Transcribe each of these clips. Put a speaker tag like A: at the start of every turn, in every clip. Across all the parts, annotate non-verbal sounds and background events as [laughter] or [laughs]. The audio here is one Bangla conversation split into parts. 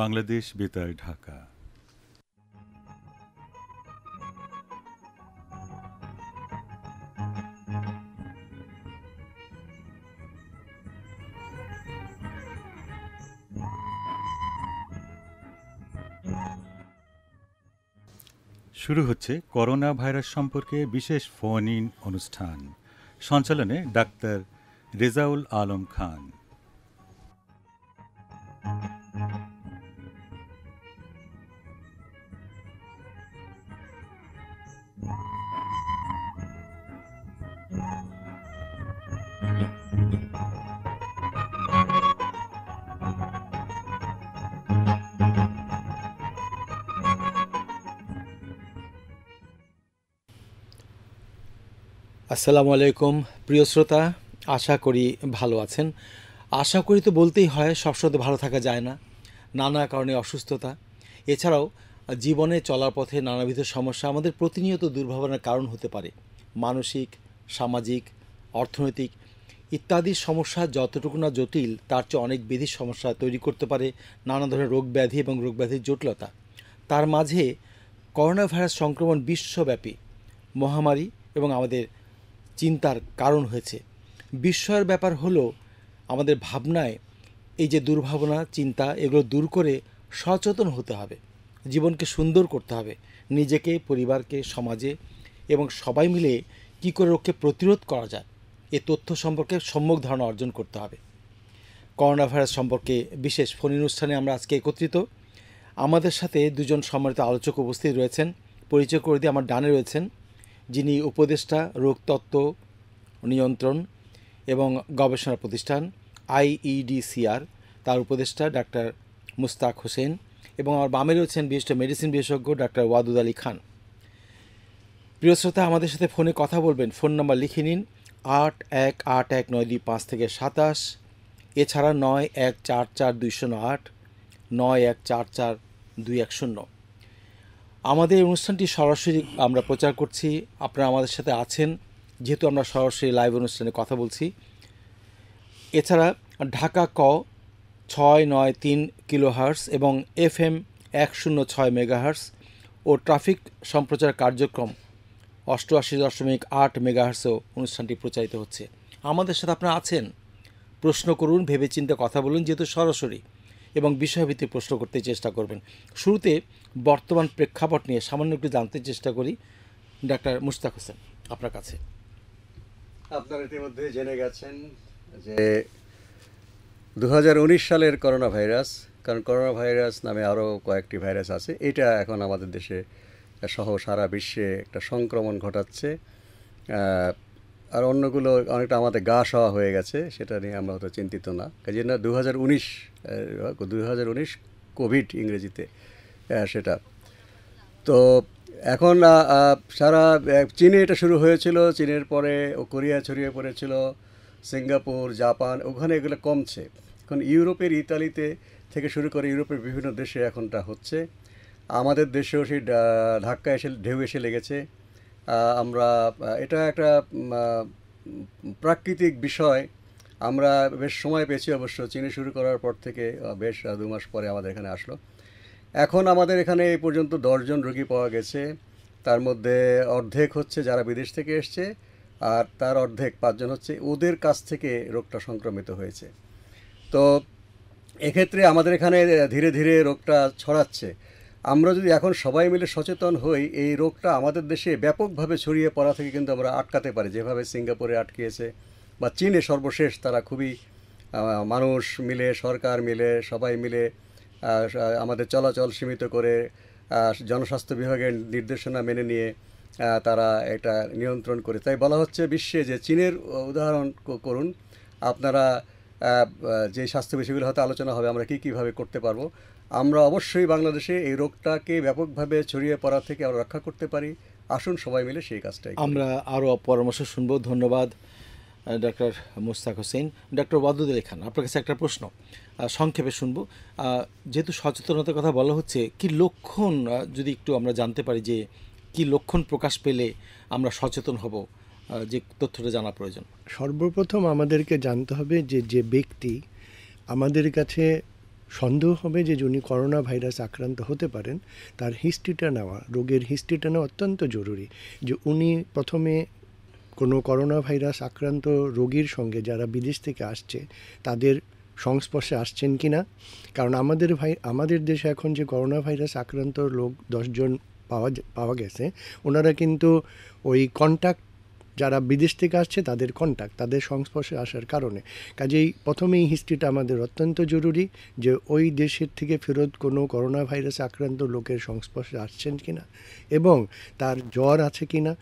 A: বাংলাদেশ বেতার ঢাকা শুরু হচ্ছে করোনা ভাইরাস সম্পর্কে বিশেষ ফোন ইন অনুষ্ঠান সঞ্চালনে ডাক্তার রেজাউল আলম খান
B: আসসালামু আলাইকুম প্রিয় শ্রোতা আশা করি ভালো আছেন আশা করি তো বলতেই হয় সবসময় তো ভালো থাকা যায় না নানা কারণে অসুস্থতা এছাড়াও জীবনে চলার পথে নানাবিধ সমস্যা আমাদের প্রতিনিয়ত দুর্ভাবনার কারণ হতে পারে মানসিক সামাজিক অর্থনৈতিক ইত্যাদি সমস্যা যতটুকু না জটিল তার চেয়ে অনেক বিধি সমস্যা তৈরি করতে পারে নানা ধরনের রোগ ব্যাধি এবং রোগ ব্যাধির জটিলতা তার মাঝে করোনা ভাইরাস সংক্রমণ বিশ্বব্যাপী মহামারী এবং আমাদের চিন্তার কারণ হয়েছে বিস্ময়ের ব্যাপার হলো আমাদের ভাবনায় এই যে দুর্ভাবনা চিন্তা এগুলো দূর করে সচেতন হতে হবে জীবনকে সুন্দর করতে হবে নিজেকে পরিবারকে সমাজে এবং সবাই মিলে কি করে রোগকে প্রতিরোধ করা যায় এ তথ্য সম্পর্কে সম্যক ধারণা অর্জন করতে হবে করোনা ভাইরাস সম্পর্কে বিশেষ ফোন অনুষ্ঠানে আমরা আজকে একত্রিত আমাদের সাথে দুজন সম্মানিত আলোচক উপস্থিত রয়েছেন পরিচয় করে দিয়ে আমার ডানে রয়েছেন যিনি উপদেষ্টা রোগতত্ত্ব নিয়ন্ত্রণ এবং গবেষণা প্রতিষ্ঠান আইইডিসিআর তার উপদেষ্টা ডাক্তার মুস্তাক হোসেন এবং আমার বামে রয়েছেন বিশিষ্ট মেডিসিন বিশেষজ্ঞ ডাক্তার ওয়াদুদ আলী খান প্রিয় শ্রোতা আমাদের সাথে ফোনে কথা বলবেন ফোন নম্বর লিখে নিন আট এক আট এক নয় দুই পাঁচ থেকে সাতাশ এছাড়া নয় এক চার চার দুই শূন্য আট নয় এক চার চার দুই এক শূন্য আমাদের অনুষ্ঠানটি সরাসরি আমরা প্রচার করছি আপনারা আমাদের সাথে আছেন যেহেতু আমরা সরাসরি লাইভ অনুষ্ঠানে কথা বলছি এছাড়া ঢাকা ক ছয় নয় তিন কিলোহার্স এবং এফ এম এক শূন্য ছয় মেগাহার্স ও ট্রাফিক সম্প্রচার কার্যক্রম অষ্টআশি দশমিক আট মেগাহার্সও অনুষ্ঠানটি প্রচারিত হচ্ছে আমাদের সাথে আপনারা আছেন প্রশ্ন করুন ভেবেচিন্তে কথা বলুন যেহেতু সরাসরি এবং বিষয়ভিত্তিক প্রশ্ন করতে চেষ্টা করবেন শুরুতে বর্তমান প্রেক্ষাপট নিয়ে সামান্য একটু জানতে চেষ্টা করি ডাক্তার মুস্তাক হোসেন আপনার কাছে
A: আপনারা ইতিমধ্যে জেনে গেছেন যে দু সালের করোনা ভাইরাস কারণ করোনা ভাইরাস নামে আরও কয়েকটি ভাইরাস আছে এটা এখন আমাদের দেশে সহ সারা বিশ্বে একটা সংক্রমণ ঘটাচ্ছে আর অন্যগুলো অনেকটা আমাদের গা সওয়া হয়ে গেছে সেটা নিয়ে আমরা হয়তো চিন্তিত না কাজে না দু হাজার উনিশ কোভিড ইংরেজিতে হ্যাঁ সেটা তো এখন সারা চীনে এটা শুরু হয়েছিল চীনের পরে ও কোরিয়া ছড়িয়ে পড়েছিল সিঙ্গাপুর জাপান ওখানে এগুলো কমছে এখন ইউরোপের ইতালিতে থেকে শুরু করে ইউরোপের বিভিন্ন দেশে এখনটা হচ্ছে আমাদের দেশেও সেই ধাক্কা এসে ঢেউ এসে লেগেছে আমরা এটা একটা প্রাকৃতিক বিষয় আমরা বেশ সময় পেয়েছি অবশ্য চীনে শুরু করার পর থেকে বেশ দু মাস পরে আমাদের এখানে আসলো এখন আমাদের এখানে এই পর্যন্ত দশজন রোগী পাওয়া গেছে তার মধ্যে অর্ধেক হচ্ছে যারা বিদেশ থেকে এসছে আর তার অর্ধেক পাঁচজন হচ্ছে ওদের কাছ থেকে রোগটা সংক্রমিত হয়েছে তো এক্ষেত্রে আমাদের এখানে ধীরে ধীরে রোগটা ছড়াচ্ছে আমরা যদি এখন সবাই মিলে সচেতন হই এই রোগটা আমাদের দেশে ব্যাপকভাবে ছড়িয়ে পড়া থেকে কিন্তু আমরা আটকাতে পারি যেভাবে সিঙ্গাপুরে আটকিয়েছে বা চীনে সর্বশেষ তারা খুবই মানুষ মিলে সরকার মিলে সবাই মিলে আমাদের চলাচল সীমিত করে জনস্বাস্থ্য বিভাগের নির্দেশনা মেনে নিয়ে তারা এটা নিয়ন্ত্রণ করে তাই বলা হচ্ছে বিশ্বে যে চীনের উদাহরণ করুন আপনারা যে স্বাস্থ্য বিষয়গুলো হয়তো আলোচনা হবে আমরা কী কীভাবে করতে পারবো আমরা অবশ্যই বাংলাদেশে এই রোগটাকে ব্যাপকভাবে ছড়িয়ে পড়া থেকে আমরা রক্ষা করতে পারি আসুন সবাই মিলে সেই কাজটাই আমরা
B: আরও পরামর্শ শুনব ধন্যবাদ ডক্টর মুস্তাক হোসেন ডক্টর ওয়াদুদ আলী খান আপনার কাছে একটা প্রশ্ন সংক্ষেপে শুনব যেহেতু সচেতনতার কথা বলা হচ্ছে কি লক্ষণ যদি একটু আমরা জানতে পারি যে কি লক্ষণ প্রকাশ পেলে আমরা সচেতন হব যে তথ্যটা জানা
C: প্রয়োজন সর্বপ্রথম আমাদেরকে জানতে হবে যে যে ব্যক্তি আমাদের কাছে সন্দেহ হবে যে যিনি করোনা ভাইরাস আক্রান্ত হতে পারেন তার হিস্ট্রিটা নেওয়া রোগের হিস্ট্রিটা নেওয়া অত্যন্ত জরুরি যে উনি প্রথমে কোনো করোনা ভাইরাস আক্রান্ত রোগীর সঙ্গে যারা বিদেশ থেকে আসছে তাদের সংস্পর্শে আসছেন কি না কারণ আমাদের ভাই আমাদের দেশে এখন যে করোনা ভাইরাস আক্রান্ত লোক দশজন পাওয়া পাওয়া গেছে ওনারা কিন্তু ওই কন্ট্যাক্ট যারা বিদেশ থেকে আসছে তাদের কন্ট্যাক্ট তাদের সংস্পর্শে আসার কারণে কাজেই প্রথমেই হিস্ট্রিটা আমাদের অত্যন্ত জরুরি যে ওই দেশের থেকে ফেরত কোনো করোনা ভাইরাসে আক্রান্ত লোকের সংস্পর্শে আসছেন কি না এবং তার জ্বর আছে কি না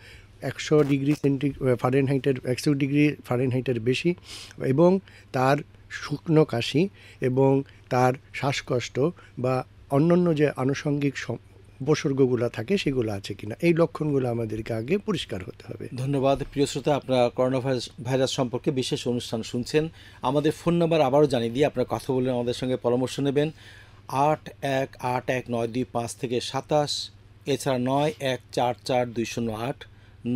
C: একশো ডিগ্রি সেন্টি ফারেনহাইটের একশো ডিগ্রি ফারেনহাইটের বেশি এবং তার শুকনো কাশি এবং তার শ্বাসকষ্ট বা অন্যান্য যে আনুষঙ্গিক উপসর্গগুলো থাকে সেগুলো আছে কিনা এই লক্ষণগুলো আমাদেরকে আগে পরিষ্কার হতে হবে
B: ধন্যবাদ প্রিয় শ্রোতা আপনারা করোনা ভাইরাস সম্পর্কে বিশেষ অনুষ্ঠান শুনছেন আমাদের ফোন নাম্বার আবারও জানিয়ে দিয়ে আপনারা কথা বলে আমাদের সঙ্গে পরামর্শ নেবেন আট এক আট এক নয় দুই পাঁচ থেকে সাতাশ এছাড়া নয় এক চার চার দুই শূন্য আট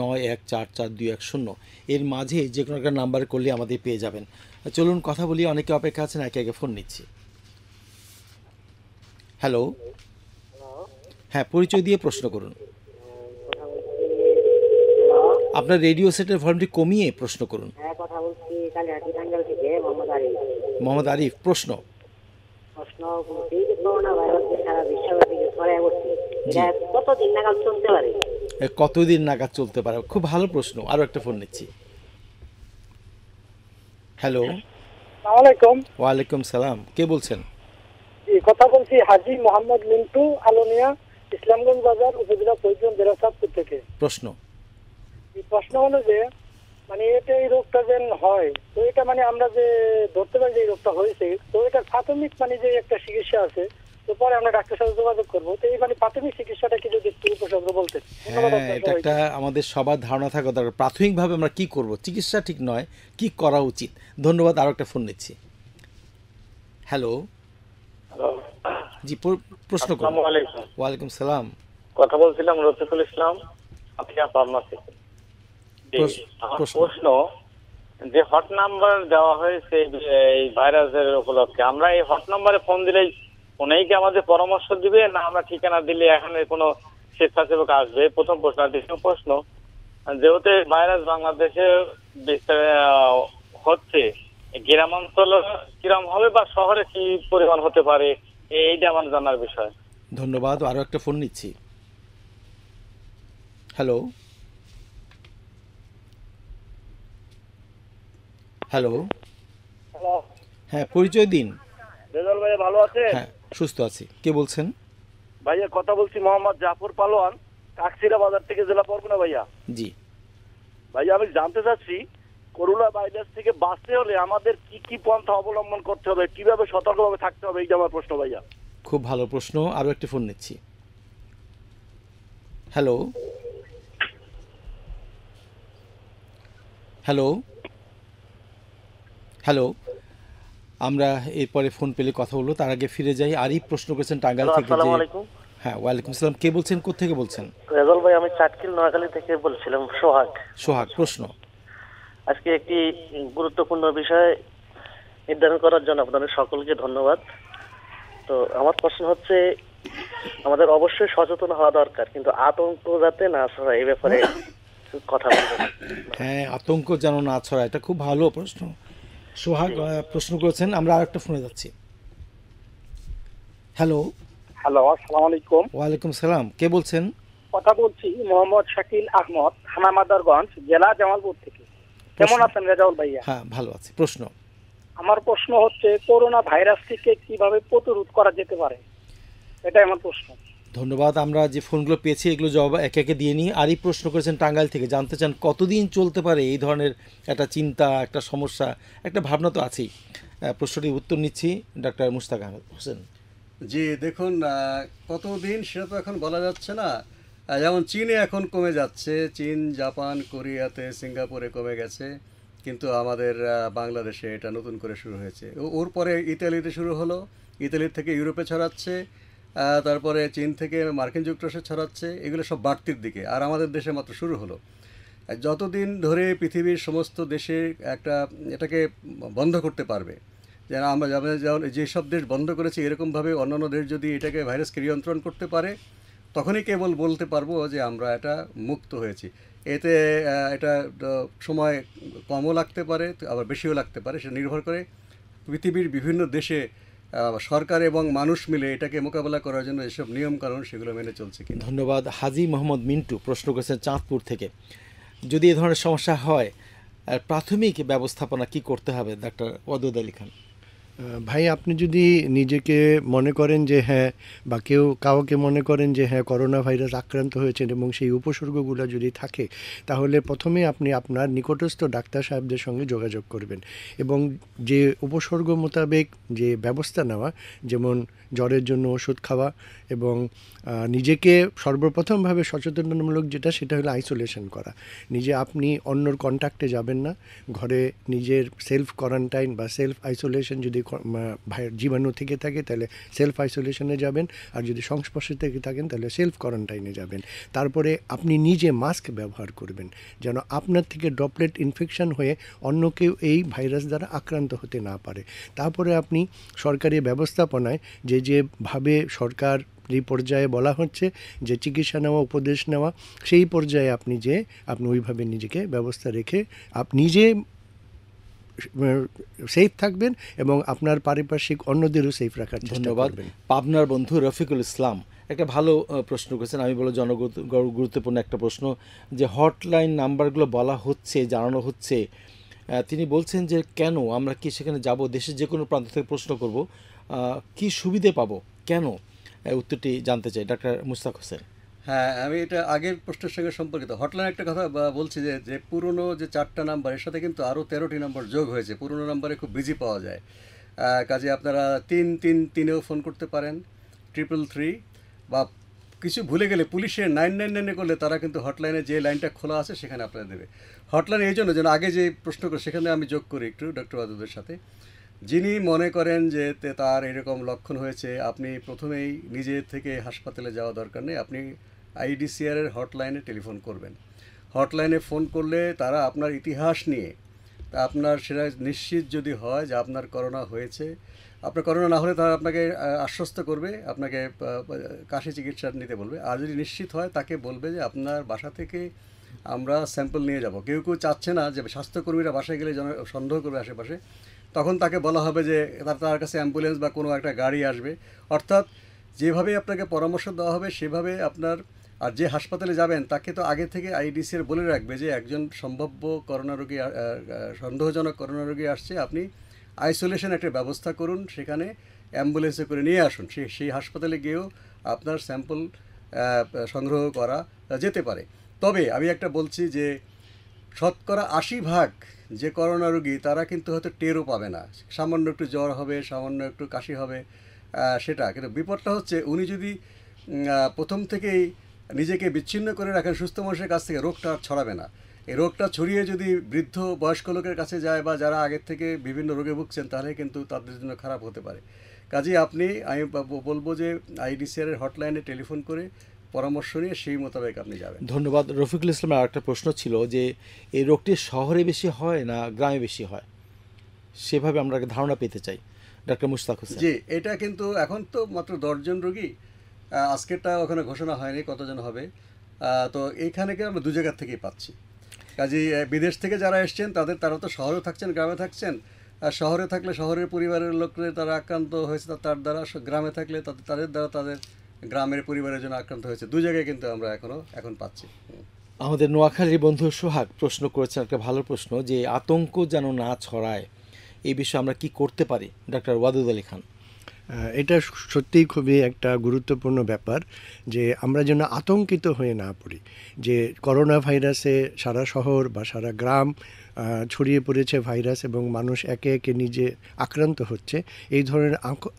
B: নয় এক চার চার দুই এক শূন্য এর মাঝে যে কোনো একটা নাম্বার করলে আমাদের পেয়ে যাবেন চলুন কথা বলি অনেকে অপেক্ষা আছেন একে একে ফোন নিচ্ছি হ্যালো হ্যাঁ পরিচয় দিয়ে প্রশ্ন করুন আপনার রেডিও সেটের ভলিউমটি কমিয়ে প্রশ্ন করুন
D: হ্যাঁ, মোহাম্মদ আরিফ প্রশ্ন প্রশ্ন করোনা ভাইরাস সারা বিশ্বব্যাপী ছড়ায় পড়ছে কতদিন নাগাল চলতে পারে
B: কতদিন নাগাদ চলতে পারে খুব ভালো প্রশ্ন আরো একটা ফোন নিচ্ছি হ্যালো
D: আসসালামাইকুম
B: ওয়ালাইকুম সালাম কে বলছেন
D: কথা বলছি হাজি মোহাম্মদ মিন্টু আলোনিয়া ইসলামগঞ্জ বাজার উপজেলা পরিজন জেলাসাদপুর থেকে প্রশ্ন এই প্রশ্ন হলো যে মানে এটা এই রোগটা যেন হয় তো এটা মানে আমরা যে ধরতে পারি যে এই রোগটা হয়েছে তো এটা প্রাথমিক মানে যে একটা চিকিৎসা আছে পরে আমরা ডাক্তার সাথে যোগাযোগ করবো এই মানে প্রাথমিক চিকিৎসাটা হ্যাঁ, একটা
B: আমাদের সবার ধারণা প্রাথমিকভাবে আমরা কি চিকিৎসা ঠিক নয় কি করা উচিত ধন্যবাদ একটা ফোন নিচ্ছি হ্যালো জি প্রশ্ন ওয়ালাইকুম সালাম
D: কথা বলছিলাম রফিকুল ইসলাম প্রশ্ন যে হট নাম্বার দেওয়া হয়েছে এই ভাইরাসের উপলক্ষে আমরা এই হট নাম্বারে ফোন দিলেই উনি কি আমাদের পরামর্শ দিবে না আমরা ঠিকানা দিলে এখানে কোনো স্বেচ্ছাসেবক আসবে প্রথম প্রশ্ন দ্বিতীয় প্রশ্ন যেহেতু ভাইরাস বাংলাদেশে হচ্ছে গ্রাম অঞ্চল কিরম হবে বা শহরে কি পরিমাণ হতে পারে এইটা আমার জানার বিষয়
B: ধন্যবাদ আরো একটা ফোন নিচ্ছি হ্যালো হ্যালো হ্যাঁ পরিচয় দিন
D: রেজাল ভাই ভালো আছে হ্যাঁ।
B: সুস্থ আছি কে বলছেন
D: ভাইয়া কথা বলছি মোহাম্মদ জাফর পালোয়ান কাকসিরা বাজার থেকে জেলা পরগনা ভাইয়া জি ভাইয়া আমি জানতে চাচ্ছি করোনা ভাইরাস থেকে বাঁচতে হলে আমাদের কি কি পন্থা অবলম্বন করতে হবে কিভাবে সতর্কভাবে থাকতে হবে এইটা আমার প্রশ্ন ভাইয়া
B: খুব ভালো প্রশ্ন আরো একটি ফোন নিচ্ছি হ্যালো হ্যালো হ্যালো আমরা এরপরে ফোন পেলে কথা বলবো তার আগে ফিরে যাই আরিফ প্রশ্ন করেছেন টাঙ্গাইল থেকে যে হ্যাঁ ওয়ালাইকুম আসসালাম কে বলছেন কোথা থেকে বলছেন
D: রেজল ভাই আমি চাটকিল নোয়াখালী থেকে বলছিলাম সোহাগ সোহাগ প্রশ্ন আজকে একটি গুরুত্বপূর্ণ বিষয় নির্ধারণ করার জন্য আপনাদের সকলকে ধন্যবাদ তো আমার প্রশ্ন হচ্ছে আমাদের অবশ্যই সচেতন হওয়া দরকার কিন্তু আতঙ্ক যাতে না ছড়ায় এই ব্যাপারে [laughs] কথা বলবেন
B: হ্যাঁ আতঙ্ক যেন না ছড়ায় এটা খুব ভালো প্রশ্ন সোহাগ প্রশ্ন করেছেন আমরা আরেকটা ফোনে যাচ্ছি হ্যালো
D: হ্যালো আসসালামু আলাইকুম
B: ওয়ালাইকুম সালাম কে বলছেন
D: কথা বলছি মোহাম্মদ শাকিল আহমদ হামামাদারগঞ্জ জেলা জামালপুর থেকে কেমন আছেন রেজাউল ভাইয়া
B: হ্যাঁ ভালো আছি প্রশ্ন
D: আমার প্রশ্ন হচ্ছে করোনা ভাইরাস থেকে কিভাবে প্রতিরোধ করা যেতে পারে এটাই আমার প্রশ্ন
B: ধন্যবাদ আমরা যে ফোনগুলো পেয়েছি এগুলো জবাব একে একে দিয়ে নিই আরই প্রশ্ন করেছেন টাঙ্গাইল থেকে জানতে চান কতদিন চলতে পারে এই ধরনের একটা চিন্তা একটা সমস্যা একটা ভাবনা তো আছেই প্রশ্নটির উত্তর নিচ্ছি ডাক্তার মুস্তাক
A: আহমেদ হোসেন জি দেখুন কতদিন সেটা তো এখন বলা যাচ্ছে না যেমন চীনে এখন কমে যাচ্ছে চীন জাপান কোরিয়াতে সিঙ্গাপুরে কমে গেছে কিন্তু আমাদের বাংলাদেশে এটা নতুন করে শুরু হয়েছে ওর পরে ইতালিতে শুরু হলো ইতালির থেকে ইউরোপে ছড়াচ্ছে তারপরে চীন থেকে মার্কিন যুক্তরাষ্ট্র ছড়াচ্ছে এগুলো সব বাড়তির দিকে আর আমাদের দেশে মাত্র শুরু হলো যতদিন ধরে পৃথিবীর সমস্ত দেশে একটা এটাকে বন্ধ করতে পারবে যেন আমরা যেমন যেসব দেশ বন্ধ করেছে এরকমভাবে অন্যান্য দেশ যদি এটাকে ভাইরাসকে নিয়ন্ত্রণ করতে পারে তখনই কেবল বলতে পারবো যে আমরা এটা মুক্ত হয়েছি এতে এটা সময় কমও লাগতে পারে আবার বেশিও লাগতে পারে সেটা নির্ভর করে পৃথিবীর বিভিন্ন দেশে সরকার এবং মানুষ মিলে এটাকে মোকাবেলা করার জন্য এসব নিয়মকানুন সেগুলো মেনে চলছে কি
B: ধন্যবাদ হাজি মোহাম্মদ মিন্টু প্রশ্ন করেছেন চাঁদপুর থেকে যদি এ ধরনের সমস্যা হয় প্রাথমিক ব্যবস্থাপনা কি করতে হবে ডাক্তার ওয়াদুদ আলী খান
C: ভাই আপনি যদি নিজেকে মনে করেন যে হ্যাঁ বা কেউ কাউকে মনে করেন যে হ্যাঁ করোনা ভাইরাস আক্রান্ত হয়েছেন এবং সেই উপসর্গগুলো যদি থাকে তাহলে প্রথমে আপনি আপনার নিকটস্থ ডাক্তার সাহেবদের সঙ্গে যোগাযোগ করবেন এবং যে উপসর্গ মোতাবেক যে ব্যবস্থা নেওয়া যেমন জ্বরের জন্য ওষুধ খাওয়া এবং নিজেকে সর্বপ্রথমভাবে সচেতনতামূলক যেটা সেটা হলো আইসোলেশন করা নিজে আপনি অন্যর কন্ট্যাক্টে যাবেন না ঘরে নিজের সেলফ কোয়ারেন্টাইন বা সেলফ আইসোলেশন যদি জীবাণু থেকে থাকে তাহলে সেলফ আইসোলেশনে যাবেন আর যদি সংস্পর্শে থেকে থাকেন তাহলে সেলফ কোয়ারেন্টাইনে যাবেন তারপরে আপনি নিজে মাস্ক ব্যবহার করবেন যেন আপনার থেকে ড্রপলেট ইনফেকশন হয়ে অন্য কেউ এই ভাইরাস দ্বারা আক্রান্ত হতে না পারে তারপরে আপনি সরকারি ব্যবস্থাপনায় যে যে যেভাবে সরকার যে পর্যায়ে বলা হচ্ছে যে চিকিৎসা নেওয়া উপদেশ নেওয়া সেই পর্যায়ে আপনি যে আপনি ওইভাবে নিজেকে ব্যবস্থা রেখে আপনি নিজে সেফ থাকবেন এবং আপনার পারিপার্শ্বিক অন্যদেরও সেফ রাখার ধন্যবাদ
B: পাবনার বন্ধু রফিকুল ইসলাম একটা ভালো প্রশ্ন করেছেন আমি বলো গুরুত্বপূর্ণ একটা প্রশ্ন যে হটলাইন নাম্বারগুলো বলা হচ্ছে জানানো হচ্ছে তিনি বলছেন যে কেন আমরা কি সেখানে যাব দেশের যে কোনো প্রান্ত থেকে প্রশ্ন করব কি সুবিধে পাবো কেন উত্তরটি জানতে চাই ডাক্তার মুস্তাক হোসেন
A: হ্যাঁ আমি এটা আগের প্রশ্নের সঙ্গে সম্পর্কিত হটলাইন একটা কথা বলছি যে যে পুরনো যে চারটা নাম্বার এর সাথে কিন্তু আরও তেরোটি নাম্বার যোগ হয়েছে পুরনো নাম্বারে খুব বিজি পাওয়া যায় কাজে আপনারা তিন তিন তিনেও ফোন করতে পারেন ট্রিপল থ্রি বা কিছু ভুলে গেলে পুলিশে নাইন নাইন নাইনে করলে তারা কিন্তু হটলাইনে যে লাইনটা খোলা আছে সেখানে আপনারা দেবে হটলাইন এই জন্য যেন আগে যে প্রশ্ন করে সেখানে আমি যোগ করি একটু ডক্টর বাদুদের সাথে যিনি মনে করেন যে তার এরকম লক্ষণ হয়েছে আপনি প্রথমেই নিজে থেকে হাসপাতালে যাওয়া দরকার নেই আপনি আইডিসিআরের হটলাইনে টেলিফোন করবেন হটলাইনে ফোন করলে তারা আপনার ইতিহাস নিয়ে তা আপনার সেটা নিশ্চিত যদি হয় যে আপনার করোনা হয়েছে আপনার করোনা না হলে তারা আপনাকে আশ্বস্ত করবে আপনাকে কাশি চিকিৎসা নিতে বলবে আর যদি নিশ্চিত হয় তাকে বলবে যে আপনার বাসা থেকে আমরা স্যাম্পল নিয়ে যাব কেউ কেউ চাচ্ছে না যে স্বাস্থ্যকর্মীরা বাসায় গেলে জন সন্দেহ করবে আশেপাশে তখন তাকে বলা হবে যে তার কাছে অ্যাম্বুলেন্স বা কোনো একটা গাড়ি আসবে অর্থাৎ যেভাবে আপনাকে পরামর্শ দেওয়া হবে সেভাবে আপনার আর যে হাসপাতালে যাবেন তাকে তো আগে থেকে আইডিসিআর বলে রাখবে যে একজন সম্ভাব্য করোনা রোগী সন্দেহজনক করোনা রোগী আসছে আপনি আইসোলেশন একটা ব্যবস্থা করুন সেখানে অ্যাম্বুলেন্সে করে নিয়ে আসুন সে সেই হাসপাতালে গিয়েও আপনার স্যাম্পল সংগ্রহ করা যেতে পারে তবে আমি একটা বলছি যে শতকরা আশি ভাগ যে করোনা রোগী তারা কিন্তু হয়তো টেরও পাবে না সামান্য একটু জ্বর হবে সামান্য একটু কাশি হবে সেটা কিন্তু বিপদটা হচ্ছে উনি যদি প্রথম থেকেই নিজেকে বিচ্ছিন্ন করে রাখেন সুস্থ মানুষের কাছ থেকে রোগটা ছড়াবে না এই রোগটা ছড়িয়ে যদি বৃদ্ধ বয়স্ক লোকের কাছে যায় বা যারা আগের থেকে বিভিন্ন রোগে ভুগছেন তাহলে কিন্তু তাদের জন্য খারাপ হতে পারে কাজে আপনি আমি বলবো যে আইডিসিআরের হটলাইনে টেলিফোন করে পরামর্শ নিয়ে সেই মোতাবেক আপনি যাবেন
B: ধন্যবাদ রফিকুল ইসলামের আরেকটা প্রশ্ন ছিল যে এই রোগটি শহরে বেশি হয় না গ্রামে বেশি হয় সেভাবে আমরা ধারণা পেতে চাই ডাক্তার মুশতাক হোসেন জি
A: এটা কিন্তু এখন তো মাত্র দশজন রোগী আজকেরটা ওখানে ঘোষণা হয়নি কতজন হবে তো এইখানে কি আমরা দু জায়গার থেকেই পাচ্ছি কাজে বিদেশ থেকে যারা এসছেন তাদের তারা তো শহরে থাকছেন গ্রামে থাকছেন আর শহরে থাকলে শহরের পরিবারের লোকদের তারা আক্রান্ত হয়েছে তার দ্বারা গ্রামে থাকলে তাদের তাদের দ্বারা তাদের গ্রামের পরিবারের জন্য আক্রান্ত হয়েছে দুই জায়গায় কিন্তু আমরা এখনও এখন পাচ্ছি
B: আমাদের নোয়াখালীর বন্ধু সোহাগ প্রশ্ন করেছেন একটা ভালো প্রশ্ন যে আতঙ্ক যেন না ছড়ায় এই বিষয়ে আমরা কি করতে পারি ডাক্তার ওয়াদুদ আলী খান
C: এটা সত্যিই খুবই একটা গুরুত্বপূর্ণ ব্যাপার যে আমরা যেন আতঙ্কিত হয়ে না পড়ি যে করোনা ভাইরাসে সারা শহর বা সারা গ্রাম ছড়িয়ে পড়েছে ভাইরাস এবং মানুষ একে একে নিজে আক্রান্ত হচ্ছে এই ধরনের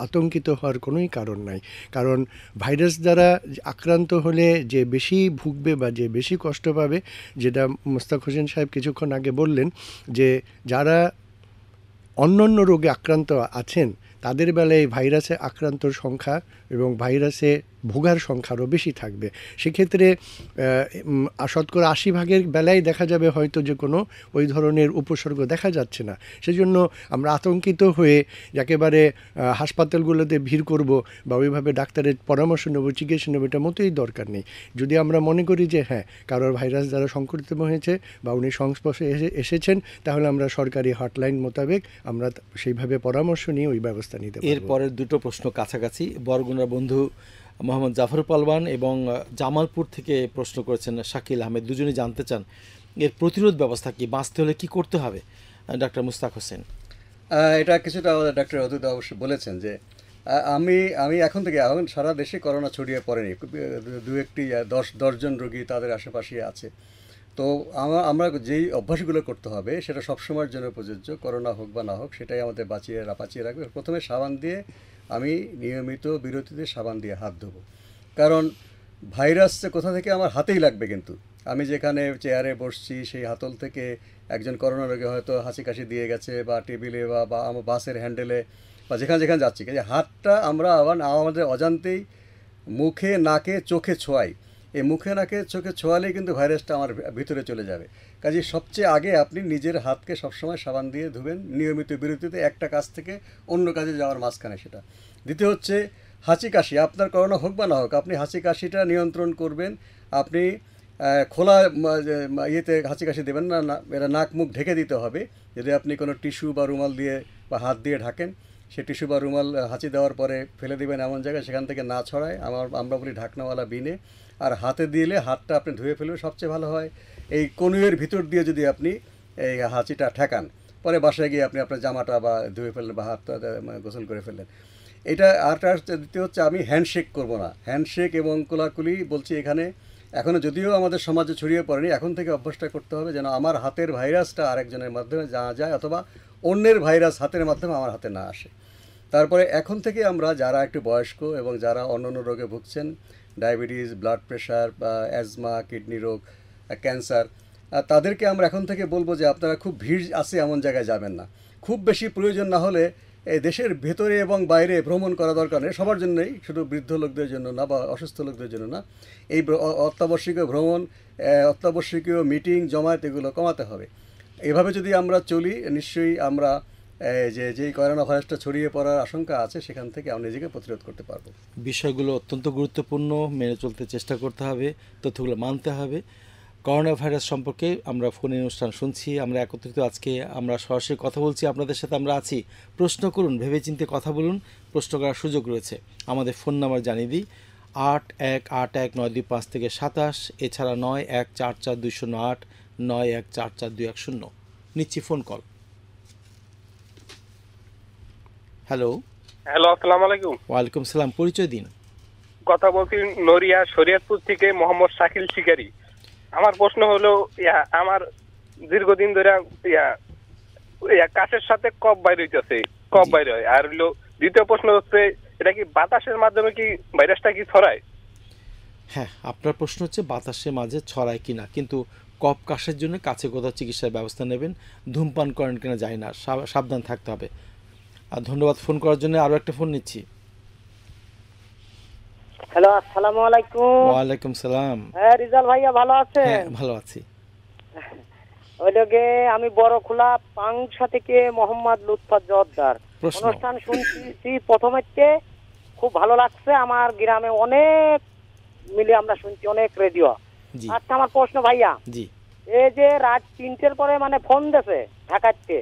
C: আতঙ্কিত হওয়ার কোনোই কারণ নাই কারণ ভাইরাস দ্বারা আক্রান্ত হলে যে বেশি ভুগবে বা যে বেশি কষ্ট পাবে যেটা মোস্তাক হোসেন সাহেব কিছুক্ষণ আগে বললেন যে যারা অন্যান্য রোগে আক্রান্ত আছেন তাদের বেলায় ভাইরাসে আক্রান্তর সংখ্যা এবং ভাইরাসে ভোগার সংখ্যা আরও বেশি থাকবে সেক্ষেত্রে শতকরা আশি ভাগের বেলায় দেখা যাবে হয়তো যে কোনো ওই ধরনের উপসর্গ দেখা যাচ্ছে না সেজন্য আমরা আতঙ্কিত হয়ে একেবারে হাসপাতালগুলোতে ভিড় করব বা ওইভাবে ডাক্তারের পরামর্শ নেব চিকিৎসা নেব এটা মতোই দরকার নেই যদি আমরা মনে করি যে হ্যাঁ কারোর ভাইরাস দ্বারা সংক্রমিত হয়েছে বা উনি সংস্পর্শে এসেছেন তাহলে আমরা সরকারি হটলাইন মোতাবেক আমরা সেইভাবে পরামর্শ নিয়ে ওই ব্যবস্থা ব্যবস্থা নিতে
B: এরপরের দুটো প্রশ্ন কাছাকাছি বরগুনার বন্ধু মোহাম্মদ জাফর পালওয়ান এবং জামালপুর থেকে প্রশ্ন করেছেন শাকিল আহমেদ দুজনে জানতে চান এর প্রতিরোধ ব্যবস্থা কি বাঁচতে হলে কি করতে হবে
A: ডাক্তার মুস্তাক হোসেন এটা কিছুটা ডাক্তার অদুত অবশ্য বলেছেন যে আমি আমি এখন থেকে এখন সারা দেশে করোনা ছড়িয়ে পড়েনি দু একটি দশ দশজন রোগী তাদের আশেপাশে আছে তো আমরা যেই অভ্যাসগুলো করতে হবে সেটা সবসময়ের জন্য প্রযোজ্য করোনা হোক বা না হোক সেটাই আমাদের বাঁচিয়ে বাঁচিয়ে রাখবে প্রথমে সাবান দিয়ে আমি নিয়মিত বিরতিতে সাবান দিয়ে হাত ধোবো কারণ ভাইরাস কোথা থেকে আমার হাতেই লাগবে কিন্তু আমি যেখানে চেয়ারে বসছি সেই হাতল থেকে একজন করোনা রোগী হয়তো হাসি কাশি দিয়ে গেছে বা টেবিলে বা বা আমার বাসের হ্যান্ডেলে বা যেখানে যেখানে যাচ্ছি কাজে হাতটা আমরা আবার আমাদের অজান্তেই মুখে নাকে চোখে ছোঁয়াই এই মুখে নাকে চোখে ছোঁয়ালেই কিন্তু ভাইরাসটা আমার ভিতরে চলে যাবে কাজে সবচেয়ে আগে আপনি নিজের হাতকে সবসময় সাবান দিয়ে ধুবেন নিয়মিত বিরতিতে একটা কাজ থেকে অন্য কাজে যাওয়ার মাঝখানে সেটা দ্বিতীয় হচ্ছে হাঁচি কাশি আপনার করোনা হোক বা না হোক আপনি হাঁচি কাশিটা নিয়ন্ত্রণ করবেন আপনি খোলা ইয়েতে হাঁচি কাশি দেবেন না এটা নাক মুখ ঢেকে দিতে হবে যদি আপনি কোনো টিস্যু বা রুমাল দিয়ে বা হাত দিয়ে ঢাকেন সে টিস্যু বা রুমাল হাঁচি দেওয়ার পরে ফেলে দেবেন এমন জায়গায় সেখান থেকে না ছড়ায় আমার আমরা বলি ঢাকনাওয়ালা বিনে আর হাতে দিলে হাতটা আপনি ধুয়ে ফেললে সবচেয়ে ভালো হয় এই কনুয়ের ভিতর দিয়ে যদি আপনি এই হাঁচিটা ঠেকান পরে বাসায় গিয়ে আপনি আপনার জামাটা বা ধুয়ে ফেললেন বা হাতটা মানে গোসল করে ফেললেন এটা আর দ্বিতীয় হচ্ছে আমি হ্যান্ডশেক করব না হ্যান্ডশেক এবং কোলাকুলি বলছি এখানে এখনও যদিও আমাদের সমাজে ছড়িয়ে পড়েনি এখন থেকে অভ্যাসটা করতে হবে যেন আমার হাতের ভাইরাসটা আরেকজনের মাধ্যমে যাওয়া যায় অথবা অন্যের ভাইরাস হাতের মাধ্যমে আমার হাতে না আসে তারপরে এখন থেকে আমরা যারা একটু বয়স্ক এবং যারা অন্য অন্য রোগে ভুগছেন ডায়াবেটিস ব্লাড প্রেশার বা অ্যাজমা কিডনি রোগ ক্যান্সার তাদেরকে আমরা এখন থেকে বলবো যে আপনারা খুব ভিড় আছে এমন জায়গায় যাবেন না খুব বেশি প্রয়োজন না হলে এই দেশের ভেতরে এবং বাইরে ভ্রমণ করা দরকার নেই সবার জন্যই শুধু বৃদ্ধ লোকদের জন্য না বা অসুস্থ লোকদের জন্য না এই অত্যাবশ্যকীয় ভ্রমণ অত্যাবশ্যকীয় মিটিং জমায়েত এগুলো কমাতে হবে এভাবে যদি আমরা চলি নিশ্চয়ই আমরা যে যেই করোনা ভাইরাসটা ছড়িয়ে পড়ার আশঙ্কা আছে সেখান থেকে আমরা নিজেকে প্রতিরোধ করতে পারবো
B: বিষয়গুলো অত্যন্ত গুরুত্বপূর্ণ মেনে চলতে চেষ্টা করতে হবে তথ্যগুলো মানতে হবে করোনা ভাইরাস সম্পর্কে আমরা ফোনে অনুষ্ঠান শুনছি আমরা একত্রিত আজকে আমরা সরাসরি কথা বলছি আপনাদের সাথে আমরা আছি প্রশ্ন করুন ভেবেচিন্তে কথা বলুন প্রশ্ন করার সুযোগ রয়েছে আমাদের ফোন নাম্বার জানিয়ে দিই আট এক আট এক নয় দুই পাঁচ থেকে সাতাশ এছাড়া নয় এক চার চার দুই শূন্য আট নয় এক চার চার দুই এক শূন্য নিচ্ছি ফোন কল হ্যালো
D: হ্যালো আসসালামু আলাইকুম
B: ওয়ালাইকুম সালাম পরিচয় দিন
D: কথা বলছি নড়িয়া শরীয়তপুর থেকে মোহাম্মদ শাকিল শিকারি আমার প্রশ্ন হলো ইয়া আমার দীর্ঘদিন ধরে ইয়া ইয়া কাশের সাথে কফ বাইরে হইতেছে কফ বাইরে হয় আর হলো দ্বিতীয় প্রশ্ন হচ্ছে এটা কি বাতাসের মাধ্যমে কি ভাইরাসটা কি ছড়ায়
B: হ্যাঁ আপনার প্রশ্ন হচ্ছে বাতাসের মাঝে ছড়ায় কিনা কিন্তু কফ কাশের জন্য কাছে কোথাও চিকিৎসার ব্যবস্থা নেবেন ধূমপান করেন কিনা যায় না সাবধান থাকতে হবে আর ধন্যবাদ ফোন করার জন্য আরো একটা ফোন নিচ্ছি
D: হ্যালো আসসালামু আলাইকুম ওয়ালাইকুম সালাম হ্যাঁ রিজাল ভাইয়া ভালো আছেন হ্যাঁ ভালো আছি ওইটাকে আমি বড় খোলা পাংসা থেকে মোহাম্মদ লুৎফা জোহরদার অনুষ্ঠান শুনছি প্রথমেতে খুব ভালো লাগছে আমার গ্রামে অনেক মিলে আমরা শুনছি অনেক রেডিও আচ্ছা আমার প্রশ্ন ভাইয়া জি এই যে রাত তিনটের পরে মানে ফোন দেছে ঢাকাতে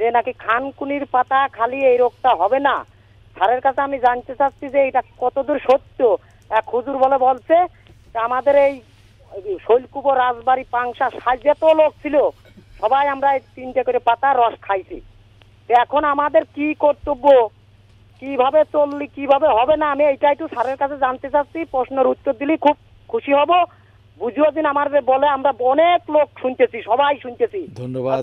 D: যে নাকি খানকুনির পাতা খালি এই রোগটা হবে না স্যারের কাছে আমি জানতে চাচ্ছি যে এটা কতদূর সত্য এক হুজুর বলে বলছে আমাদের এই শৈলকুপ রাজবাড়ি পাংশা সাজে তো লোক ছিল সবাই আমরা এই তিনটে করে পাতা রস খাইছি এখন আমাদের কি কর্তব্য কিভাবে চললি কিভাবে হবে না আমি এইটা একটু স্যারের কাছে জানতে চাচ্ছি প্রশ্নের উত্তর দিলি খুব খুশি হব বুঝিও দিন আমার বলে আমরা অনেক লোক শুনতেছি সবাই শুনতেছি
B: ধন্যবাদ